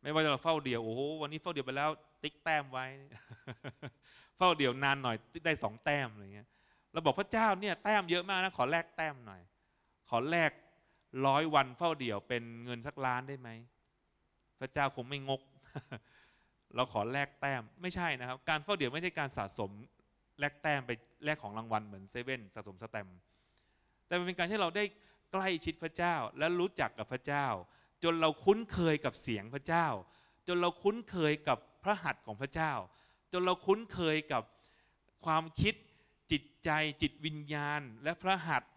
ไม่ว่าจะเฝ้าเดี่ยว โอ้โห วันนี้เฝ้าเดี่ยวไปแล้ว ติ๊กแต้มไว้ เฝ้าเดี่ยวนานหน่อยได้สองแต้มอะไรเงี้ยเราบอกพระเจ้าเนี่ยแต้มเยอะมากนะขอแลกแต้มหน่อย ขอแลกร้อยวันเฝ้าเดี่ยวเป็นเงินสักล้านได้ไหม พระเจ้าคงไม่งกเราขอแลกแต้มไม่ใช่นะครับ การเฝ้าเดี่ยวไม่ใช่ การสะสมแลกแต้มไปแลกของรางวัลเหมือนเซเว่นสะสมสแตม แต่เป็นการที่เราได้ใกล้ชิดพระเจ้าและรู้จักกับพระเจ้า จนเราคุ้นเคยกับเสียงพระเจ้า จนเราคุ้นเคยกับพระหัตถ์ของพระเจ้า จนเราคุ้นเคยกับความคิดจิตใจจิตวิญญาณและพระหัตถ์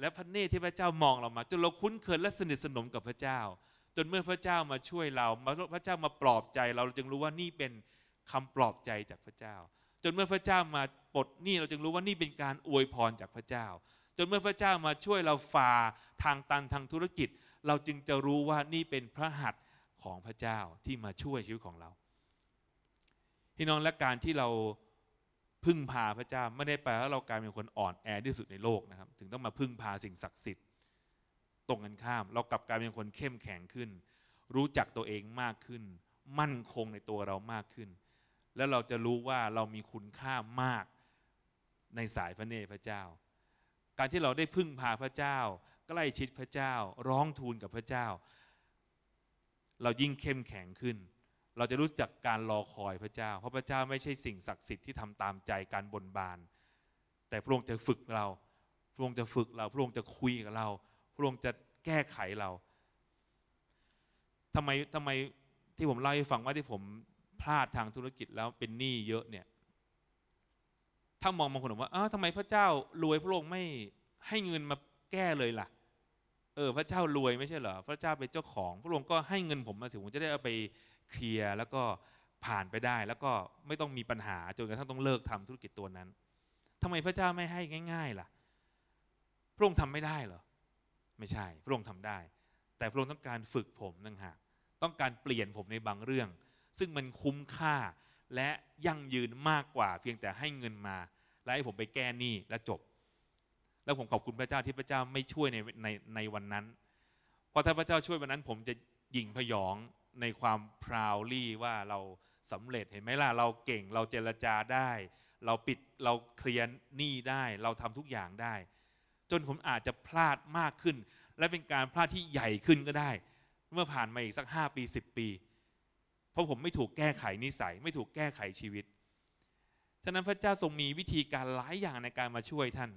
และพระเนตรที่พระเจ้ามองเรามา จนเราคุ้นเคยและสนิทสนมกับพระเจ้าจนเมื่อพระเจ้ามาช่วยเราพระเจ้ามาปลอบใจ เราจึงรู้ว่านี่เป็นคำปลอบใจจากพระเจ้า จนเมื่อพระเจ้ามาปลดหนี้เราจึงรู้ว่านี่เป็นการอวยพรจากพระเจ้า จนเมื่อพระเจ้ามาช่วยเราฝ่า ทางตันทางธุรกิจ เราจึงจะรู้ว่านี่เป็นพระหัตถ์ของพระเจ้าที่มาช่วยชีวิตของเราพี่น้องและการที่เราพึ่งพาพระเจ้าไม่ได้แปลว่าเรากลายเป็นคนอ่อนแอที่สุดในโลกนะครับถึงต้องมาพึ่งพาสิ่งศักดิ์สิทธิ์ตรงกันข้าม เรากลับกลายเป็นคนเข้มแข็งขึ้น รู้จักตัวเองมากขึ้น มั่นคงในตัวเรามากขึ้น แล้วเราจะรู้ว่าเรามีคุณค่ามากในสายพระเนตรพระเจ้า การที่เราได้พึ่งพาพระเจ้าใกล้ชิดพระเจ้า ร้องทูลกับพระเจ้า เรายิ่งเข้มแข็งขึ้น เราจะรู้จักการรอคอยพระเจ้าเพราะพระเจ้าไม่ใช่สิ่งศักดิ์สิทธิ์ที่ทำตามใจการบ่นบานแต่พระองค์จะฝึกเรา พระองค์จะฝึกเราพระองค์จะคุยกับเราพระองค์จะแก้ไขเรา ทำไมทำไม ที่ผมเล่าให้ฟังว่าที่ผมพลาดทางธุรกิจแล้วเป็นหนี้เยอะเนี่ย ถ้ามองบางคนบอกว่าอ้าวทำไมพระเจ้ารวย พระองค์ไม่ให้เงินมาแก้เลยล่ะ เออ พระเจ้ารวยไม่ใช่ เหรอ พระเจ้าเป็นเจ้าของ พระองค์ก็ให้เงินผมมาสิ ผมจะได้เอาไปเคลียร์แล้วก็ผ่านไปได้ แล้วก็ไม่ต้องมีปัญหาจนกระทั่งต้องเลิกทำธุรกิจตัวนั้น ทำไมพระเจ้าไม่ให้ง่าย ๆ ล่ะ พระองค์ทำไม่ได้เหรอไม่ใช่พระองค์ทำได้ แต่พระองค์ต้องการฝึกผมนั่งหากต้องการเปลี่ยนผมในบางเรื่อง ซึ่งมันคุ้มค่าและยั่งยืนมากกว่าเพียงแต่ให้เงินมา และให้ผมไปแก้หนี้และจบ แล้วผมขอบคุณพระเจ้าที่พระเจ้าไม่ช่วยในในในวันนั้นเพราะถ้าพระเจ้าช่วยวันนั้นผมจะยิ่งพยองในความพราวลี่ว่าเราสำเร็จเห็นไหมล่ะเราเก่งเราเจรจาได้ เราปิดเราเคลียร์หนี้ได้เราทำทุกอย่างได้จนผมอาจจะพลาดมากขึ้น และเป็นการพลาดที่ใหญ่ขึ้นก็ได้ เมื่อผ่านมาอีกสัก 5 ปี 10 ปี เพราะผมไม่ถูกแก้ไขนิสัย ไม่ถูกแก้ไขชีวิต ฉะนั้นพระเจ้าทรงมีวิธีการหลายอย่างในการมาช่วยท่าน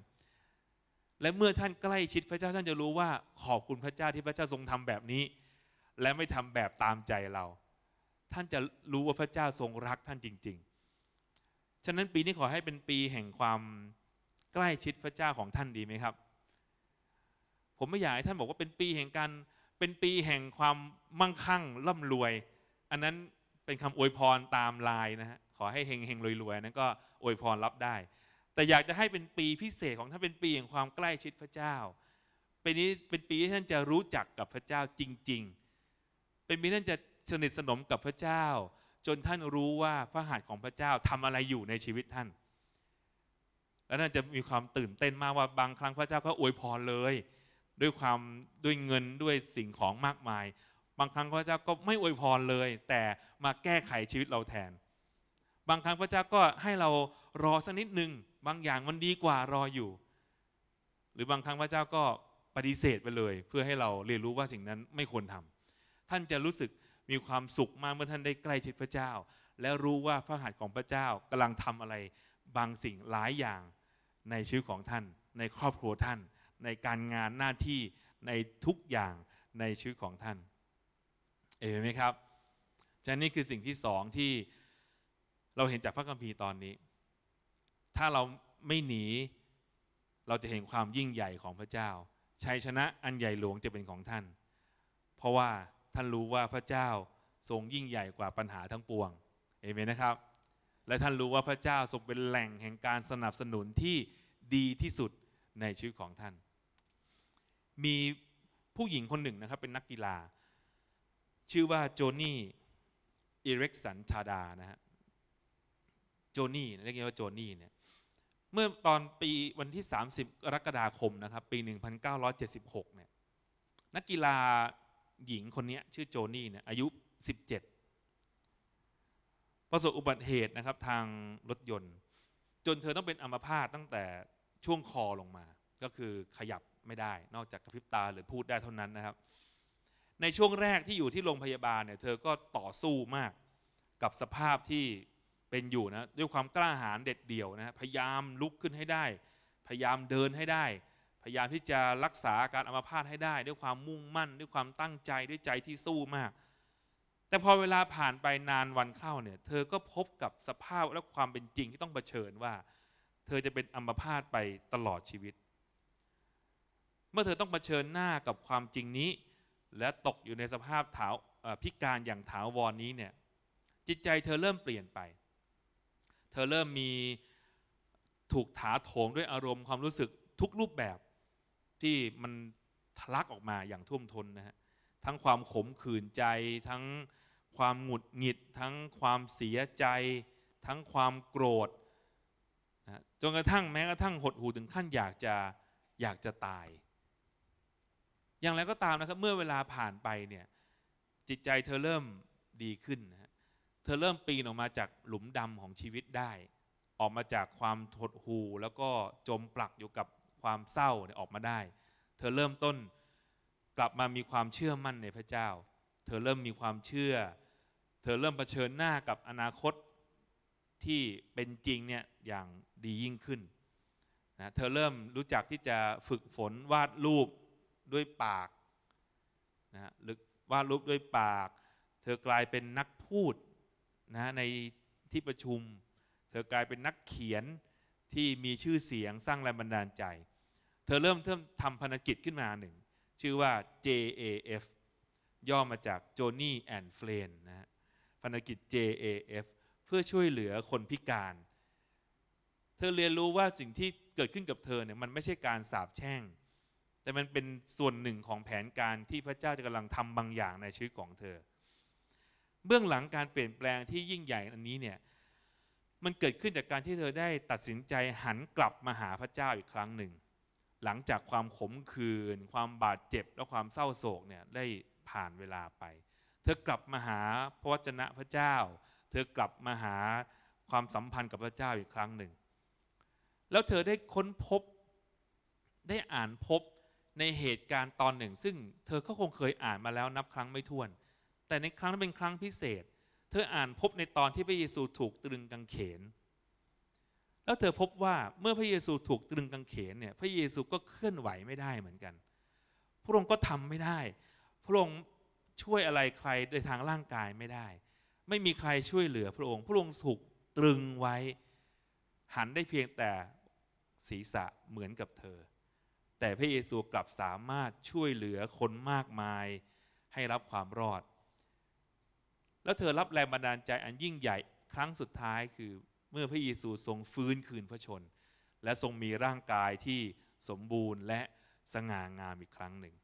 และเมื่อท่านใกล้ชิดพระเจ้าท่านจะรู้ว่าขอบคุณพระเจ้าที่พระเจ้าทรงทำแบบนี้ และไม่ทำแบบตามใจเรา ท่านจะรู้ว่าพระเจ้าทรงรักท่านจริง ๆ ฉะนั้นปีนี้ขอให้เป็นปีแห่งความใกล้ชิดพระเจ้าของท่านดีไหมครับผมไม่อยากให้ท่านบอกว่าเป็นปีแห่งการเป็นปีแห่งความมั่งคั่งร่ำรวย อันนั้นเป็นคำอวยพรตามลายนะฮะขอให้เฮงเฮงรวยรวยนั้นก็อวยพรรับได้ แต่อยากจะให้เป็นปีพิเศษของท่านเป็นปีแห่งความใกล้ชิดพระเจ้าเป็นนี้เป็นปีที่ท่านจะรู้จักกับพระเจ้าจริงๆ เป็นปีท่านจะสนิทสนมกับพระเจ้า จนท่านรู้ว่าพระหัตถ์ของพระเจ้าทำอะไรอยู่ในชีวิตท่าน และท่านจะมีความตื่นเต้นมากว่าบางครั้งพระเจ้าก็อวยพรเลยด้วยความด้วยเงินด้วยสิ่งของมากมาย บางครั้งพระเจ้าก็ไม่อวยพรเลย แต่มาแก้ไขชีวิตเราแทน บางครั้งพระเจ้าก็ให้เรารอสักนิดหนึ่งบางอย่างมันดีกว่ารออยู่ หรือบางครั้งพระเจ้าก็ปฏิเสธไปเลย เพื่อให้เราเรียนรู้ว่าสิ่งนั้นไม่ควรทำ ท่านจะรู้สึกมีความสุขมากเมื่อท่านได้ใกล้ชิดพระเจ้า และรู้ว่าพระหัตถ์ของพระเจ้ากำลังทำอะไร บางสิ่งหลายอย่างในชีวิตของท่าน ในครอบครัวท่านในการงานหน้าที่ในทุกอย่างในชีวิตของท่าน เอไหมครับฉะนั้นนี่คือสิ่งที่สองที่เราเห็นจากพระคัมภีร์ตอนนี้ ถ้าเราไม่หนีเราจะเห็นความยิ่งใหญ่ของพระเจ้า ชัยชนะอันใหญ่หลวงจะเป็นของท่าน เพราะว่าท่านรู้ว่าพระเจ้าทรงยิ่งใหญ่กว่าปัญหาทั้งปวง เอเมนนะครับ และท่านรู้ว่าพระเจ้าทรงเป็นแหล่งแห่งการสนับสนุนที่ดีที่สุดในชีวิตของท่านมีผู้หญิงคนหนึ่งนะครับเป็นนักกีฬา ชื่อว่าโจนี่ อิเร็กสันชาดานะฮะ โจนี่ เรียกว่าโจนี่ เนี่ย เมื่อตอนปีวันที่ 30กรกฎาคมนะครับ ปี 1976 เนี่ยนักกีฬาหญิงคนนี้ชื่อโจนี่เนี่ยอายุ 17 ประสบอุบัติเหตุนะครับทางรถยนต์ จนเธอต้องเป็นอัมพาตตั้งแต่ช่วงคอลงมา ก็คือขยับไม่ได้ นอกจากกระพริบตาหรือพูดได้เท่านั้นนะครับ ในช่วงแรกที่อยู่ที่โรงพยาบาลเนี่ยเธอก็ต่อสู้มากกับสภาพที่เป็นอยู่นะด้วยความกล้าหาญเด็ดเดี่ยวนะพยายามลุกขึ้นให้ได้ พยายามเดินให้ได้ พยายามที่จะรักษาอาการอัมพาตให้ได้ ด้วยความมุ่งมั่น ด้วยความตั้งใจด้วยใจที่สู้มาก แต่พอเวลาผ่านไปนานวันเข้าเนี่ยเธอก็พบกับสภาพและความเป็นจริงที่ต้องเผชิญว่า เธอจะเป็นอัมพาตไปตลอดชีวิตมื่อเธอต้องเผชิญหน้ากับความจริงนี้ และตกอยู่ในสภาพถาวพิการอย่างถาวรนนี้เนี่ยจิตใจเธอเริ่มเปลี่ยนไป เธอเริ่มมีถูกถาโถมด้วยอารมณ์ความรู้สึกทุกรูปแบบที่มันทะลักออกมาอย่างท่วมท้นนะฮะทั้งความขมขื่นใจ ทั้งความหงุดหงิด ทั้งความเสียใจ ทั้งความโกรธนะจนกระทั่งแม้กระทั่งหดหูถึงขั้นอยากจะอยากจะตายอย่างไรก็ตามนะครับเมื่อเวลาผ่านไปเนี่ยจิตใจเธอเริ่มดีขึ้นนะเธอเริ่มปีนออกมาจากหลุมดำของชีวิตได้ ออกมาจากความทดหูแล้วก็จมปลักอยู่กับความเศร้าเนี่ยออกมาได้ เธอเริ่มต้นกลับมามีความเชื่อมั่นในพระเจ้า เธอเริ่มมีความเชื่อ เธอเริ่มเผชิญหน้ากับอนาคตที่เป็นจริงเนี่ยอย่างดียิ่งขึ้นนะเธอเริ่มรู้จักที่จะฝึกฝนวาดรูปด้วยปากนะฮะหรือวาดรูปด้วยปาก เธอกลายเป็นนักพูดนะฮะในที่ประชุม เธอกลายเป็นนักเขียนที่มีชื่อเสียงสร้างแรงบันดาลใจ เธอเริ่มเริ่มทำภารกิจขึ้นมาหนึ่งชื่อว่า JAF ย่อมาจาก Johnny and f เฟล n นะฮะภากิจ JAF เพื่อช่วยเหลือคนพิการ เธอเรียนรู้ว่าสิ่งที่เกิดขึ้นกับเธอเนี่ยมันไม่ใช่การสาบแช่งแต่มันเป็นส่วนหนึ่งของแผนการที่พระเจ้าจะกำลังทำบางอย่างในชีวิตของเธอ เบื้องหลังการเปลี่ยนแปลงที่ยิ่งใหญ่อันนี้เนี่ย มันเกิดขึ้นจากการที่เธอได้ตัดสินใจหันกลับมาหาพระเจ้าอีกครั้งหนึ่ง หลังจากความขมขื่นความบาดเจ็บและความเศร้าโศกเนี่ยได้ผ่านเวลาไป เธอกลับมาหาพระวจนะพระเจ้า เธอกลับมาหาความสัมพันธ์กับพระเจ้าอีกครั้งหนึ่ง แล้วเธอได้ค้นพบได้อ่านพบในเหตุการณ์ตอนหนึ่งซึ่งเธอก็คงเคยอ่านมาแล้วนับครั้งไม่ถ้วน แต่ในครั้งนั้นเป็นครั้งพิเศษ เธออ่านพบในตอนที่พระเยซูถูกตรึงกางเขน แล้วเธอพบว่าเมื่อพระเยซูถูกตรึงกางเขนเนี่ยพระเยซูก็เคลื่อนไหวไม่ได้เหมือนกัน พระองค์ก็ทำไม่ได้ พระองค์ช่วยอะไรใครในทางร่างกายไม่ได้ ไม่มีใครช่วยเหลือพระองค์ พระองค์ถูกตรึงไว้หันได้เพียงแต่ศีรษะเหมือนกับเธอแต่พระเยซูกลับสามารถช่วยเหลือคนมากมายให้รับความรอด แล้วเธอรับแรงบันดาลใจอันยิ่งใหญ่ครั้งสุดท้ายคือเมื่อพระเยซูทรงฟื้นคืนพระชน และทรงมีร่างกายที่สมบูรณ์และสง่างามอีกครั้งหนึ่ง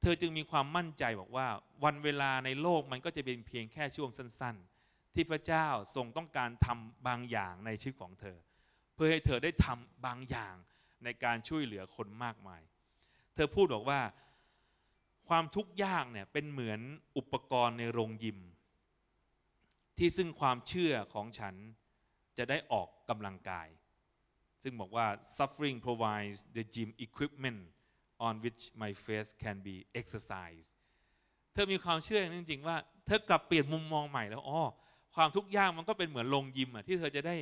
เธอจึงมีความมั่นใจบอกว่า วันเวลาในโลกมันก็จะเป็นเพียงแค่ช่วงสั้น ๆ ที่พระเจ้าทรงต้องการทำบางอย่างในชีวิตของเธอ เพื่อให้เธอได้ทำบางอย่างในการช่วยเหลือคนมากมาย เธอพูดบอกว่า ความทุกข์ยากเนี่ยเป็นเหมือนอุปกรณ์ในโรงยิม ที่ซึ่งความเชื่อของฉันจะได้ออกกำลังกาย ซึ่งบอกว่า suffering provides the gym equipment on which my faith can be exercised เธอมีความเชื่ออจริงๆว่า เธอกลับเปลี่ยนมุมมองใหม่แล้วอ๋อความทุกข์ยากมันก็เป็นเหมือนโรงยิมอ่ะที่เธอจะได้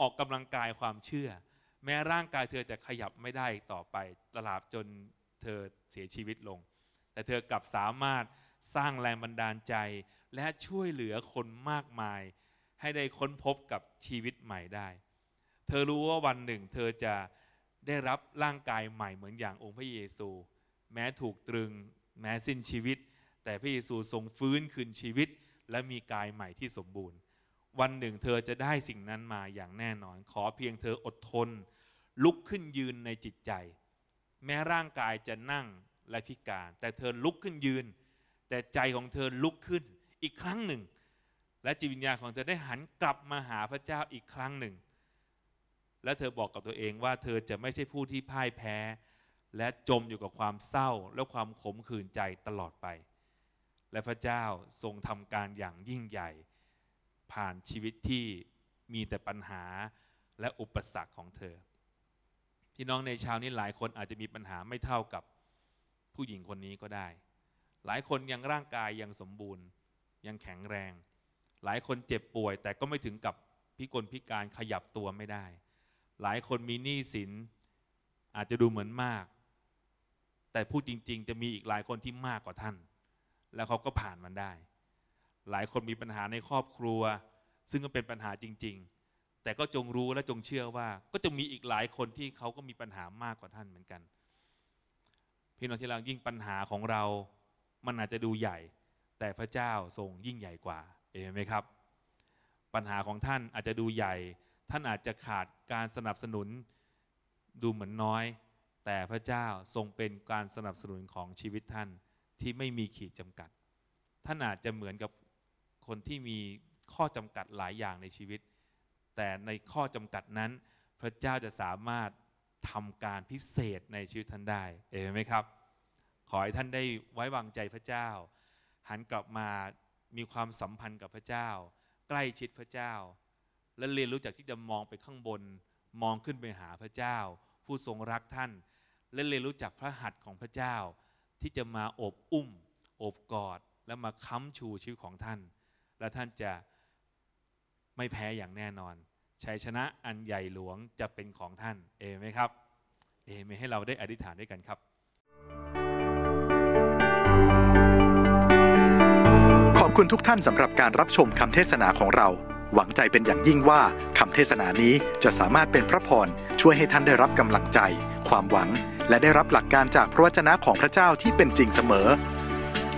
ออกกำลังกายความเชื่อแม้ ร่างกายเธอจะขยับไม่ได้ต่อไปตลาบจนเธอเสียชีวิตลง แต่เธอกลับสามารถสร้างแรงบันดาลใจและช่วยเหลือคนมากมาย ให้ได้ค้นพบกับชีวิตใหม่ได้ เธอรู้ว่าวันหนึ่ง เธอจะได้รับร่างกายใหม่เหมือนอย่างองค์พระเยซู แม้ถูกตรึงแม้สิ้นชีวิต แต่พระเยซูทรงฟื้นคืนชีวิต และมีกายใหม่ที่สมบูรณ์วันหนึ่งเธอจะได้สิ่งนั้นมาอย่างแน่นอน ขอเพียงเธออดทนลุกขึ้นยืนในจิตใจ แม้ร่างกายจะนั่งและพิการ แต่เธอลุกขึ้นยืน แต่ใจของเธอลุกขึ้นอีกครั้งหนึ่ง และจิตวิญญาณของเธอได้หันกลับมาหาพระเจ้าอีกครั้งหนึ่ง และเธอบอกกับตัวเองว่าเธอจะไม่ใช่ผู้ที่พ่ายแพ้ และจมอยู่กับความเศร้าและความขมขื่นใจตลอดไป และพระเจ้าทรงทำการอย่างยิ่งใหญ่ผ่านชีวิตที่มีแต่ปัญหาและอุปสรรคของเธอที่น้องในชาวนี้หลายคนอาจจะมีปัญหาไม่เท่ากับผู้หญิงคนนี้ก็ได้ หลายคนยังร่างกายยังสมบูรณ์ยังแข็งแรง หลายคนเจ็บป่วย แต่ก็ไม่ถึงกับพิกลพิการขยับตัวไม่ได้ หลายคนมีหนี้สินอาจจะดูเหมือนมาก แต่พูดจริงๆ จะมีอีกหลายคนที่มากกว่าท่าน แล้วเขาก็ผ่านมันได้หลายคนมีปัญหาในครอบครัว ซึ่งก็เป็นปัญหาจริงๆ แต่ก็จงรู้และจงเชื่อว่าก็จะมีอีกหลายคนที่เขาก็มีปัญหามากกว่าท่านเหมือนกันพี่น้องที่รักยิ่งปัญหาของเรา มันอาจจะดูใหญ่ แต่พระเจ้าทรงยิ่งใหญ่กว่าเห็นไหมครับ ปัญหาของท่านอาจจะดูใหญ่ ท่านอาจจะขาดการสนับสนุนดูเหมือนน้อย แต่พระเจ้าทรงเป็นการสนับสนุนของชีวิตท่านที่ไม่มีขีดจำกัด ท่านอาจจะเหมือนกับคนที่มีข้อจำกัดหลายอย่างในชีวิต แต่ในข้อจำกัดนั้น พระเจ้าจะสามารถทำการพิเศษในชีวิตท่านได้ เอเมนไหมครับ ขอให้ท่านได้ไว้วางใจพระเจ้า หันกลับมา มีความสัมพันธ์กับพระเจ้า ใกล้ชิดพระเจ้า และเรียนรู้จักที่จะมองไปข้างบน มองขึ้นไปหาพระเจ้า ผู้ทรงรักท่าน และเรียนรู้จักพระหัตถ์ของพระเจ้า ที่จะมาอบอุ้ม อบกอด และมาค้ำชูชีวิตของท่านและท่านจะไม่แพ้อย่างแน่นอน ชัยชนะอันใหญ่หลวงจะเป็นของท่าน เอไหมครับ เอเมนให้เราได้อธิษฐานด้วยกันครับ ขอบคุณทุกท่านสำหรับการรับชมคำเทศนาของเรา หวังใจเป็นอย่างยิ่งว่าคำเทศนานี้จะสามารถเป็นพระพรช่วยให้ท่านได้รับกำลังใจ ความหวัง และได้รับหลักการจากพระวจนะของพระเจ้าที่เป็นจริงเสมอ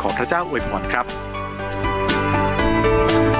ขอพระเจ้า อวยพรครับ